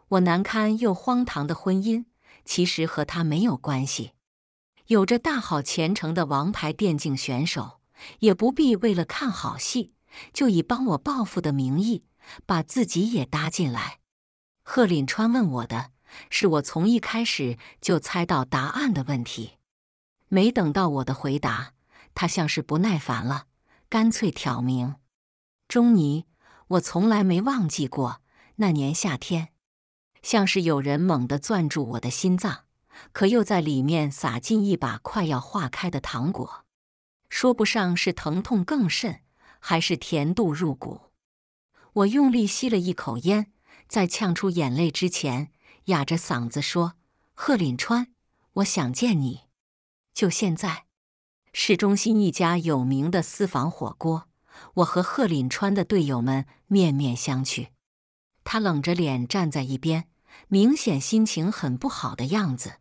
我难堪又荒唐的婚姻，其实和他没有关系。有着大好前程的王牌电竞选手，也不必为了看好戏，就以帮我报复的名义把自己也搭进来。贺林川问我的，是我从一开始就猜到答案的问题，没等到我的回答。他像是不耐烦了，干脆挑明：“钟尼，我从来没忘记过那年夏天。像是有人猛地攥住我的心脏，可又在里面撒进一把快要化开的糖果。说不上是疼痛更甚，还是甜度入骨。我用力吸了一口烟，在呛出眼泪之前，哑着嗓子说：‘贺林川，我想见你，就现在。’”市中心一家有名的私房火锅，我和贺林川的队友们面面相觑。他冷着脸站在一边，明显心情很不好的样子。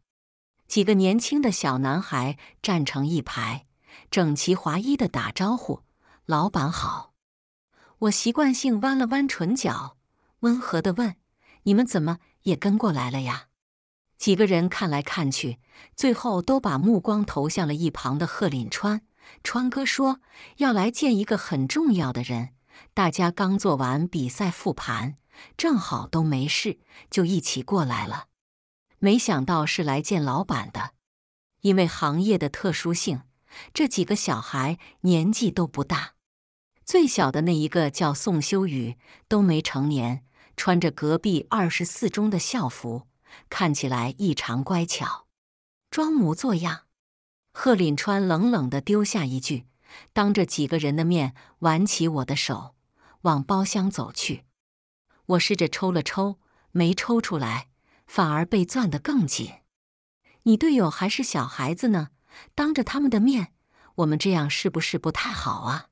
几个年轻的小男孩站成一排，整齐划一的打招呼：“老板好。”我习惯性弯了弯唇角，温和的问：“你们怎么也跟过来了呀？”几个人看来看去，最后都把目光投向了一旁的贺林川。川哥说要来见一个很重要的人。大家刚做完比赛复盘，正好都没事，就一起过来了。没想到是来见老板的。因为行业的特殊性，这几个小孩年纪都不大，最小的那一个叫宋修宇，都没成年，穿着隔壁二十四中的校服。看起来异常乖巧，装模作样。贺林川冷冷地丢下一句，当着几个人的面挽起我的手，往包厢走去。我试着抽了抽，没抽出来，反而被攥得更紧。你队友还是小孩子呢，当着他们的面，我们这样是不是不太好啊？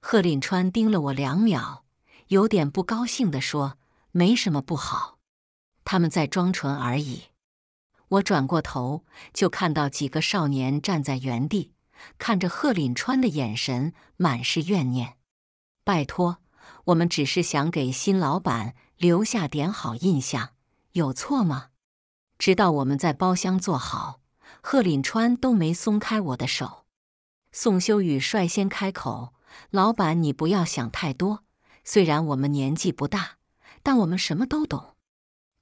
贺林川盯了我两秒，有点不高兴地说：“没什么不好。”他们在装纯而已。我转过头，就看到几个少年站在原地，看着贺林川的眼神满是怨念。拜托，我们只是想给新老板留下点好印象，有错吗？直到我们在包厢坐好，贺林川都没松开我的手。宋修宇率先开口：“老板，你不要想太多。虽然我们年纪不大，但我们什么都懂。”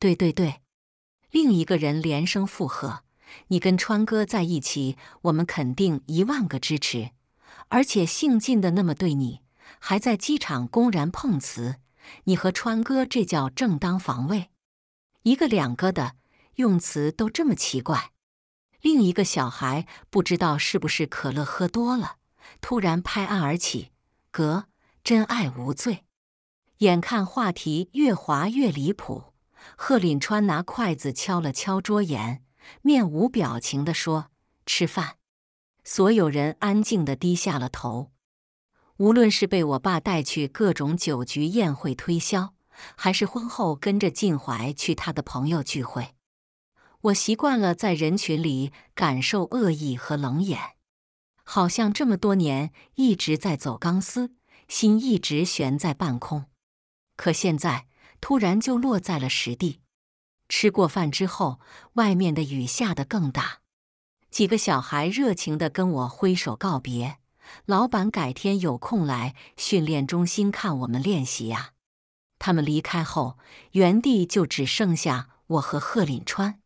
对对对，另一个人连声附和：“你跟川哥在一起，我们肯定一万个支持。而且姓靳的那么对你，还在机场公然碰瓷，你和川哥这叫正当防卫。”一个两个的用词都这么奇怪。另一个小孩不知道是不是可乐喝多了，突然拍案而起：“哥，真爱无罪。”眼看话题越滑越离谱。贺林川拿筷子敲了敲桌沿，面无表情地说：“吃饭。”所有人安静地低下了头。无论是被我爸带去各种酒局、宴会推销，还是婚后跟着靳怀去他的朋友聚会，我习惯了在人群里感受恶意和冷眼，好像这么多年一直在走钢丝，心一直悬在半空。可现在。突然就落在了实地。吃过饭之后，外面的雨下得更大。几个小孩热情地跟我挥手告别：“老板，改天有空来训练中心看我们练习呀。”他们离开后，原地就只剩下我和贺林川。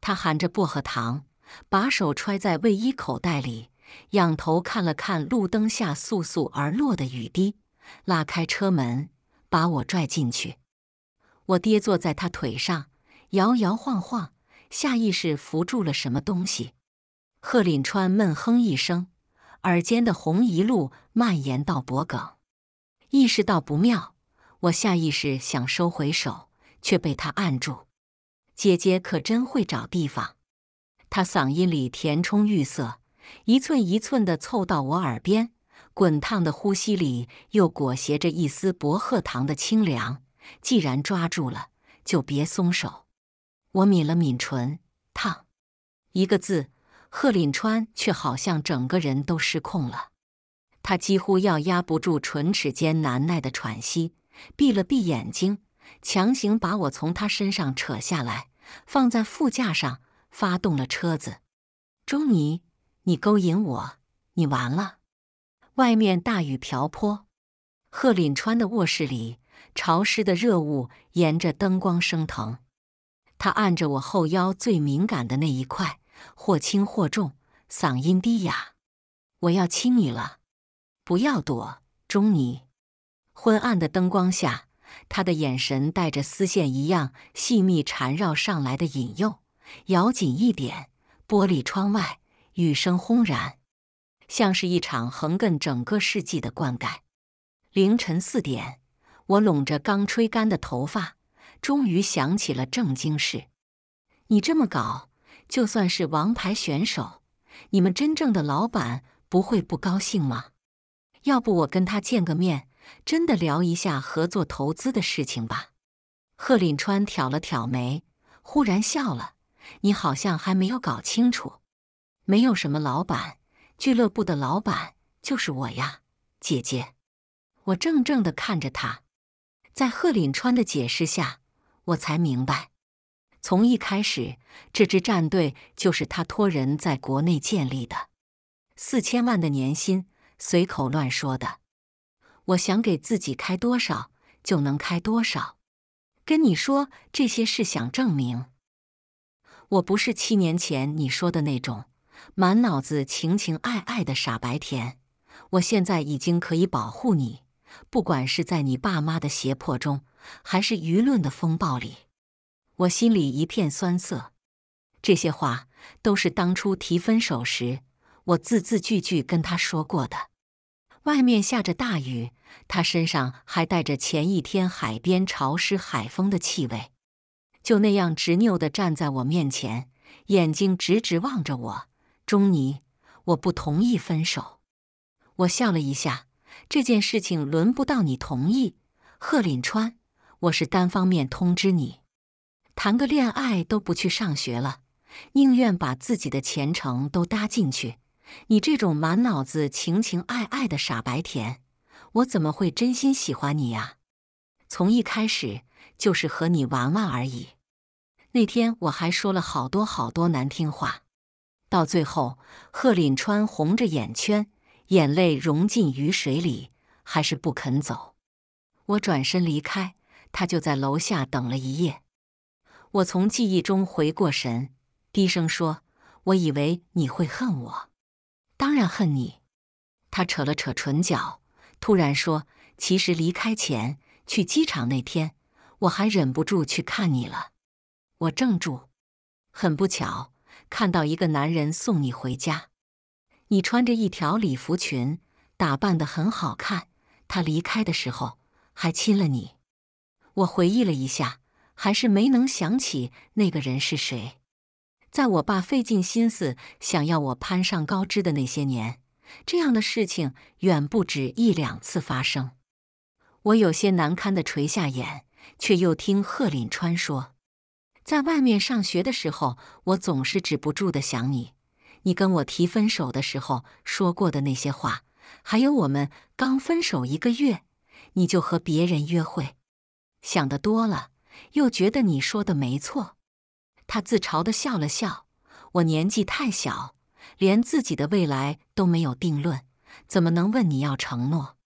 他含着薄荷糖，把手揣在卫衣口袋里，仰头看了看路灯下簌簌而落的雨滴，拉开车门把我拽进去。我跌坐在他腿上，摇摇晃晃，下意识扶住了什么东西。贺凛川闷哼一声，耳尖的红一路蔓延到脖梗，意识到不妙，我下意识想收回手，却被他按住。姐姐可真会找地方。他嗓音里填充玉色，一寸一寸的凑到我耳边，滚烫的呼吸里又裹挟着一丝薄荷糖的清凉。既然抓住了，就别松手。我抿了抿唇，烫一个字。贺林川却好像整个人都失控了，他几乎要压不住唇齿间难耐的喘息，闭了闭眼睛，强行把我从他身上扯下来，放在副驾上，发动了车子。钟离，你勾引我，你完了。外面大雨瓢泼，贺林川的卧室里。潮湿的热雾沿着灯光升腾，他按着我后腰最敏感的那一块，或轻或重，嗓音低哑：“我要亲你了，不要躲，钟尼。”昏暗的灯光下，他的眼神带着丝线一样细密缠绕上来的引诱，咬紧一点。玻璃窗外，雨声轰然，像是一场横亘整个世纪的灌溉。凌晨四点。我拢着刚吹干的头发，终于想起了正经事。你这么搞，就算是王牌选手，你们真正的老板不会不高兴吗？要不我跟他见个面，真的聊一下合作投资的事情吧。贺林川挑了挑眉，忽然笑了：“你好像还没有搞清楚，没有什么老板，俱乐部的老板就是我呀，姐姐。”我怔怔地看着他。在贺林川的解释下，我才明白，从一开始这支战队就是他托人在国内建立的。四千万的年薪，随口乱说的。我想给自己开多少就能开多少。跟你说这些是想证明，我不是七年前你说的那种满脑子情情爱爱的傻白甜。我现在已经可以保护你。不管是在你爸妈的胁迫中，还是舆论的风暴里，我心里一片酸涩。这些话都是当初提分手时，我字字句句跟他说过的。外面下着大雨，他身上还带着前一天海边潮湿海风的气味，就那样执拗地站在我面前，眼睛直直望着我。钟离，我不同意分手。我笑了一下。这件事情轮不到你同意，贺林川，我是单方面通知你，谈个恋爱都不去上学了，宁愿把自己的前程都搭进去。你这种满脑子情情爱爱的傻白甜，我怎么会真心喜欢你呀？从一开始就是和你玩玩而已。那天我还说了好多好多难听话，到最后，贺林川红着眼圈。眼泪融进雨水里，还是不肯走。我转身离开，他就在楼下等了一夜。我从记忆中回过神，低声说：“我以为你会恨我，当然恨你。”他扯了扯唇角，突然说：“其实离开前去机场那天，我还忍不住去看你了。”我怔住，很不巧看到一个男人送你回家。你穿着一条礼服裙，打扮得很好看。他离开的时候还亲了你。我回忆了一下，还是没能想起那个人是谁。在我爸费尽心思想要我攀上高枝的那些年，这样的事情远不止一两次发生。我有些难堪地垂下眼，却又听贺林川说，在外面上学的时候，我总是止不住地想你。你跟我提分手的时候说过的那些话，还有我们刚分手一个月你就和别人约会，想得多了，又觉得你说的没错。他自嘲地笑了笑。我年纪太小，连自己的未来都没有定论，怎么能问你要承诺？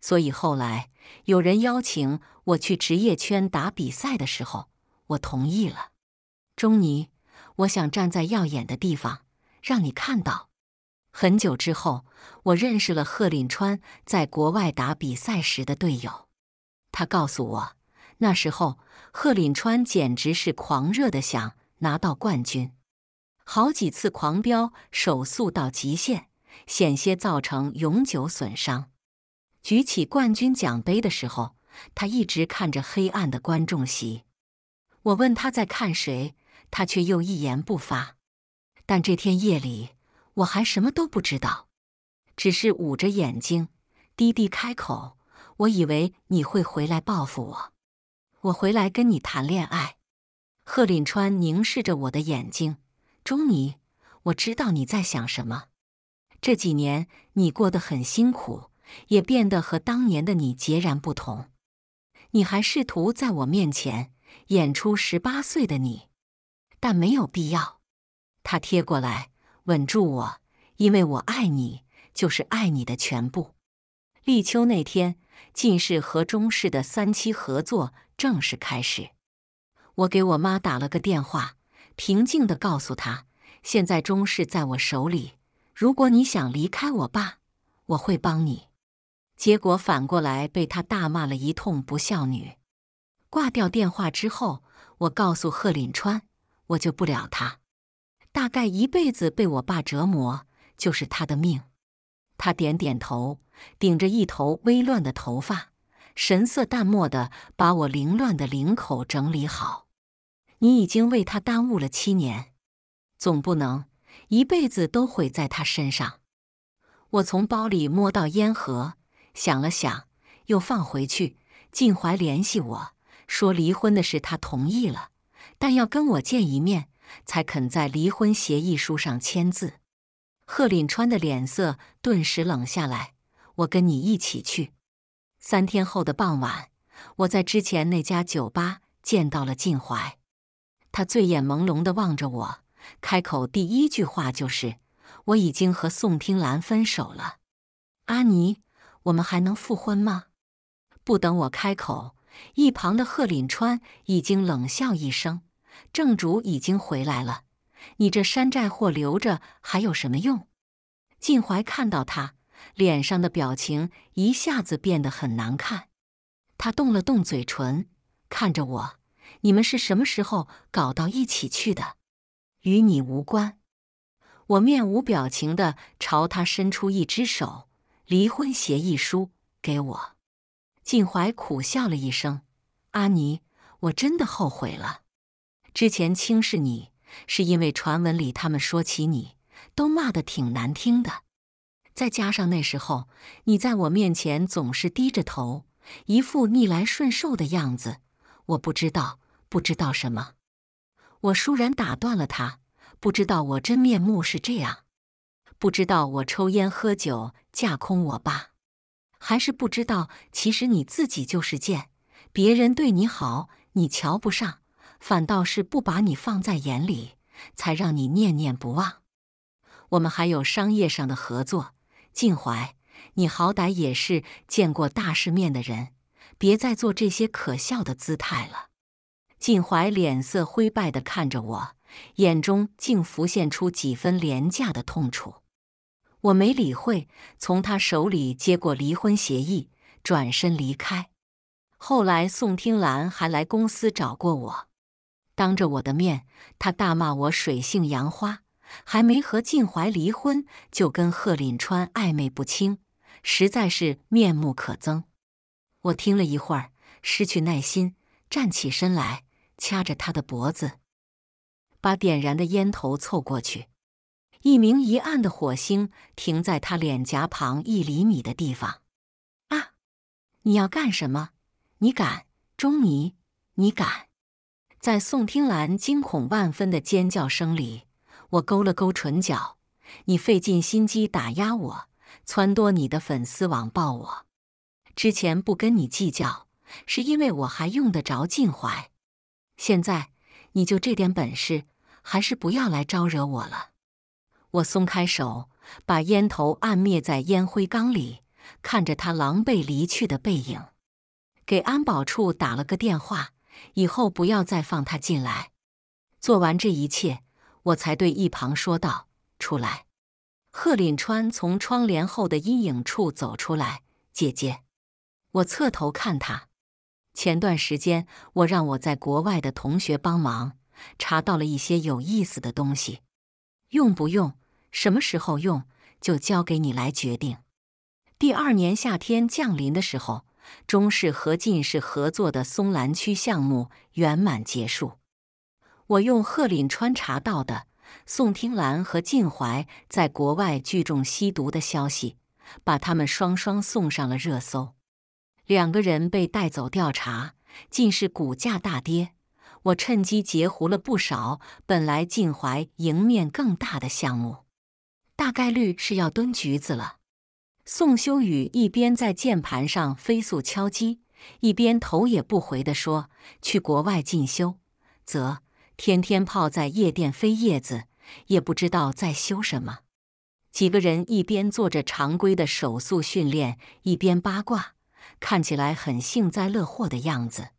所以后来有人邀请我去职业圈打比赛的时候，我同意了。钟尼，我想站在耀眼的地方。让你看到。很久之后，我认识了贺林川在国外打比赛时的队友。他告诉我，那时候贺林川简直是狂热的想拿到冠军，好几次狂飙手速到极限，险些造成永久损伤。举起冠军奖杯的时候，他一直看着黑暗的观众席。我问他在看谁，他却又一言不发。但这天夜里，我还什么都不知道，只是捂着眼睛，低低开口：“我以为你会回来报复我，我回来跟你谈恋爱。”贺林川凝视着我的眼睛：“钟离，我知道你在想什么。这几年你过得很辛苦，也变得和当年的你截然不同。你还试图在我面前演出十八岁的你，但没有必要。”他贴过来，稳住我，因为我爱你，就是爱你的全部。立秋那天，靳氏和钟氏的三期合作正式开始。我给我妈打了个电话，平静地告诉她，现在钟氏在我手里。如果你想离开我爸，我会帮你。结果反过来被他大骂了一通不孝女。挂掉电话之后，我告诉贺林川，我救不了他。大概一辈子被我爸折磨，就是他的命。他点点头，顶着一头微乱的头发，神色淡漠的把我凌乱的领口整理好。你已经为他耽误了七年，总不能一辈子都毁在他身上。我从包里摸到烟盒，想了想，又放回去。晋怀联系我说离婚的事，他同意了，但要跟我见一面。才肯在离婚协议书上签字。贺林川的脸色顿时冷下来。我跟你一起去。三天后的傍晚，我在之前那家酒吧见到了靳怀。他醉眼朦胧的望着我，开口第一句话就是：“我已经和宋听兰分手了。”阿尼，我们还能复婚吗？不等我开口，一旁的贺林川已经冷笑一声。正主已经回来了，你这山寨货留着还有什么用？晋怀看到他脸上的表情一下子变得很难看，他动了动嘴唇，看着我：“你们是什么时候搞到一起去的？与你无关。”我面无表情地朝他伸出一只手：“离婚协议书，给我。”晋怀苦笑了一声：“阿尼，我真的后悔了。”之前轻视你，是因为传闻里他们说起你都骂得挺难听的，再加上那时候你在我面前总是低着头，一副逆来顺受的样子。我不知道，不知道什么。我倏然打断了他，不知道我真面目是这样，不知道我抽烟喝酒架空我爸，还是不知道其实你自己就是贱，别人对你好你瞧不上。反倒是不把你放在眼里，才让你念念不忘。我们还有商业上的合作，晋怀，你好歹也是见过大世面的人，别再做这些可笑的姿态了。晋怀脸色灰败的看着我，眼中竟浮现出几分廉价的痛楚。我没理会，从他手里接过离婚协议，转身离开。后来，宋听兰还来公司找过我。当着我的面，他大骂我水性杨花，还没和晋怀离婚，就跟贺林川暧昧不清，实在是面目可憎。我听了一会儿，失去耐心，站起身来，掐着他的脖子，把点燃的烟头凑过去，一明一暗的火星停在他脸颊旁一厘米的地方。啊！你要干什么？你敢，钟离，你敢！在宋听兰惊恐万分的尖叫声里，我勾了勾唇角。你费尽心机打压我，撺掇你的粉丝网暴我，之前不跟你计较，是因为我还用得着靳怀。现在，你就这点本事，还是不要来招惹我了。我松开手，把烟头按灭在烟灰缸里，看着他狼狈离去的背影，给安保处打了个电话。以后不要再放他进来。做完这一切，我才对一旁说道：“出来。”贺林川从窗帘后的阴影处走出来。姐姐，我侧头看他。前段时间，我让我在国外的同学帮忙查到了一些有意思的东西，用不用，什么时候用，就交给你来决定。第二年夏天降临的时候。中式和晋式合作的松兰区项目圆满结束。我用贺岭川查到的宋听兰和晋怀在国外聚众吸毒的消息，把他们双双送上了热搜。两个人被带走调查，晋氏股价大跌。我趁机截胡了不少本来晋怀赢面更大的项目，大概率是要蹲局子了。宋修宇一边在键盘上飞速敲击，一边头也不回地说：“去国外进修，则天天泡在夜店飞叶子，也不知道在修什么。”几个人一边做着常规的手速训练，一边八卦，看起来很幸灾乐祸的样子。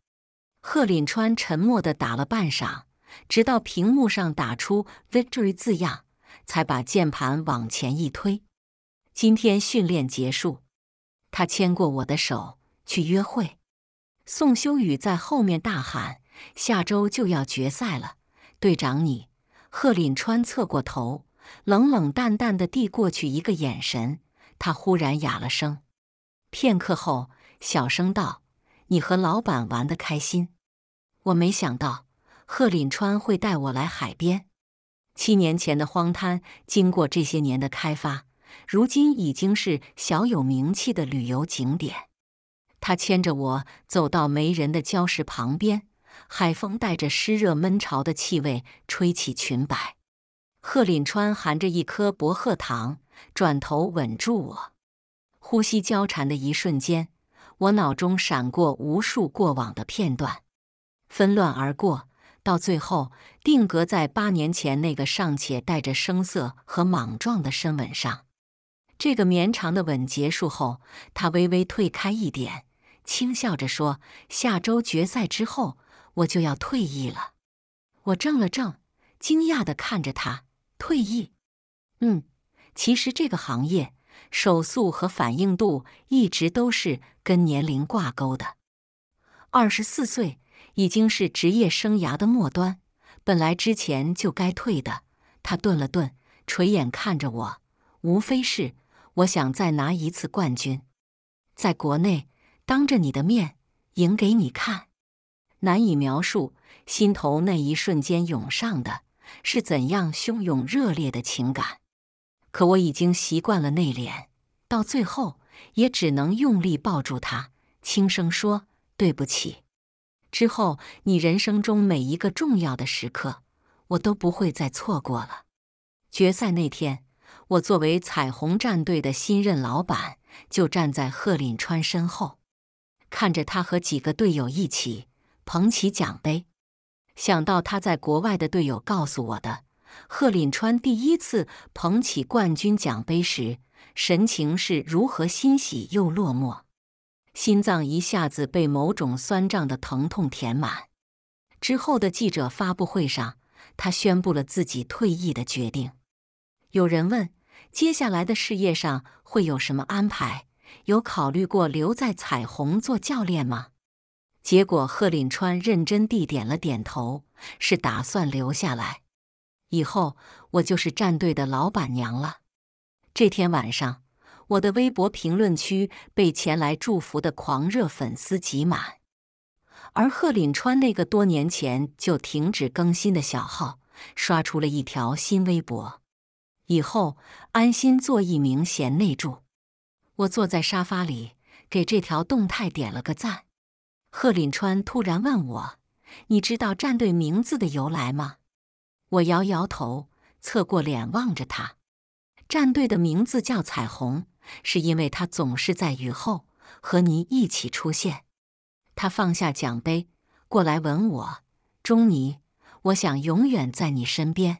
贺林川沉默地打了半晌，直到屏幕上打出 “victory” 字样，才把键盘往前一推。今天训练结束，他牵过我的手去约会。宋修宇在后面大喊：“下周就要决赛了，队长你！”贺林川侧过头，冷冷淡淡的递过去一个眼神。他忽然哑了声，片刻后小声道：“你和老板玩的开心？我没想到贺林川会带我来海边。七年前的荒滩，经过这些年的开发。”如今已经是小有名气的旅游景点。他牵着我走到没人的礁石旁边，海风带着湿热闷潮的气味吹起裙摆。贺岭川含着一颗薄荷糖，转头吻住我，呼吸交缠的一瞬间，我脑中闪过无数过往的片段，纷乱而过，到最后定格在八年前那个尚且带着声色和莽撞的深吻上。这个绵长的吻结束后，他微微退开一点，轻笑着说：“下周决赛之后，我就要退役了。”我怔了怔，惊讶地看着他：“退役？”“嗯，其实这个行业，手速和反应度一直都是跟年龄挂钩的。二十四岁已经是职业生涯的末端，本来之前就该退的。”他顿了顿，垂眼看着我：“无非是。”我想再拿一次冠军，在国内当着你的面赢给你看，难以描述心头那一瞬间涌上的是怎样汹涌热烈的情感。可我已经习惯了内敛，到最后也只能用力抱住他，轻声说对不起。之后，你人生中每一个重要的时刻，我都不会再错过了。决赛那天。我作为彩虹战队的新任老板，就站在贺林川身后，看着他和几个队友一起捧起奖杯。想到他在国外的队友告诉我的，贺林川第一次捧起冠军奖杯时，神情是如何欣喜又落寞，心脏一下子被某种酸胀的疼痛填满。之后的记者发布会上，他宣布了自己退役的决定。有人问。接下来的事业上会有什么安排？有考虑过留在彩虹做教练吗？结果贺岭川认真地点了点头，是打算留下来。以后我就是战队的老板娘了。这天晚上，我的微博评论区被前来祝福的狂热粉丝挤满，而贺岭川那个多年前就停止更新的小号，刷出了一条新微博。以后安心做一名贤内助。我坐在沙发里，给这条动态点了个赞。贺林川突然问我：“你知道战队名字的由来吗？”我摇摇头，侧过脸望着他。战队的名字叫“彩虹”，是因为他总是在雨后和你一起出现。他放下奖杯过来吻我：“钟尼，我想永远在你身边。”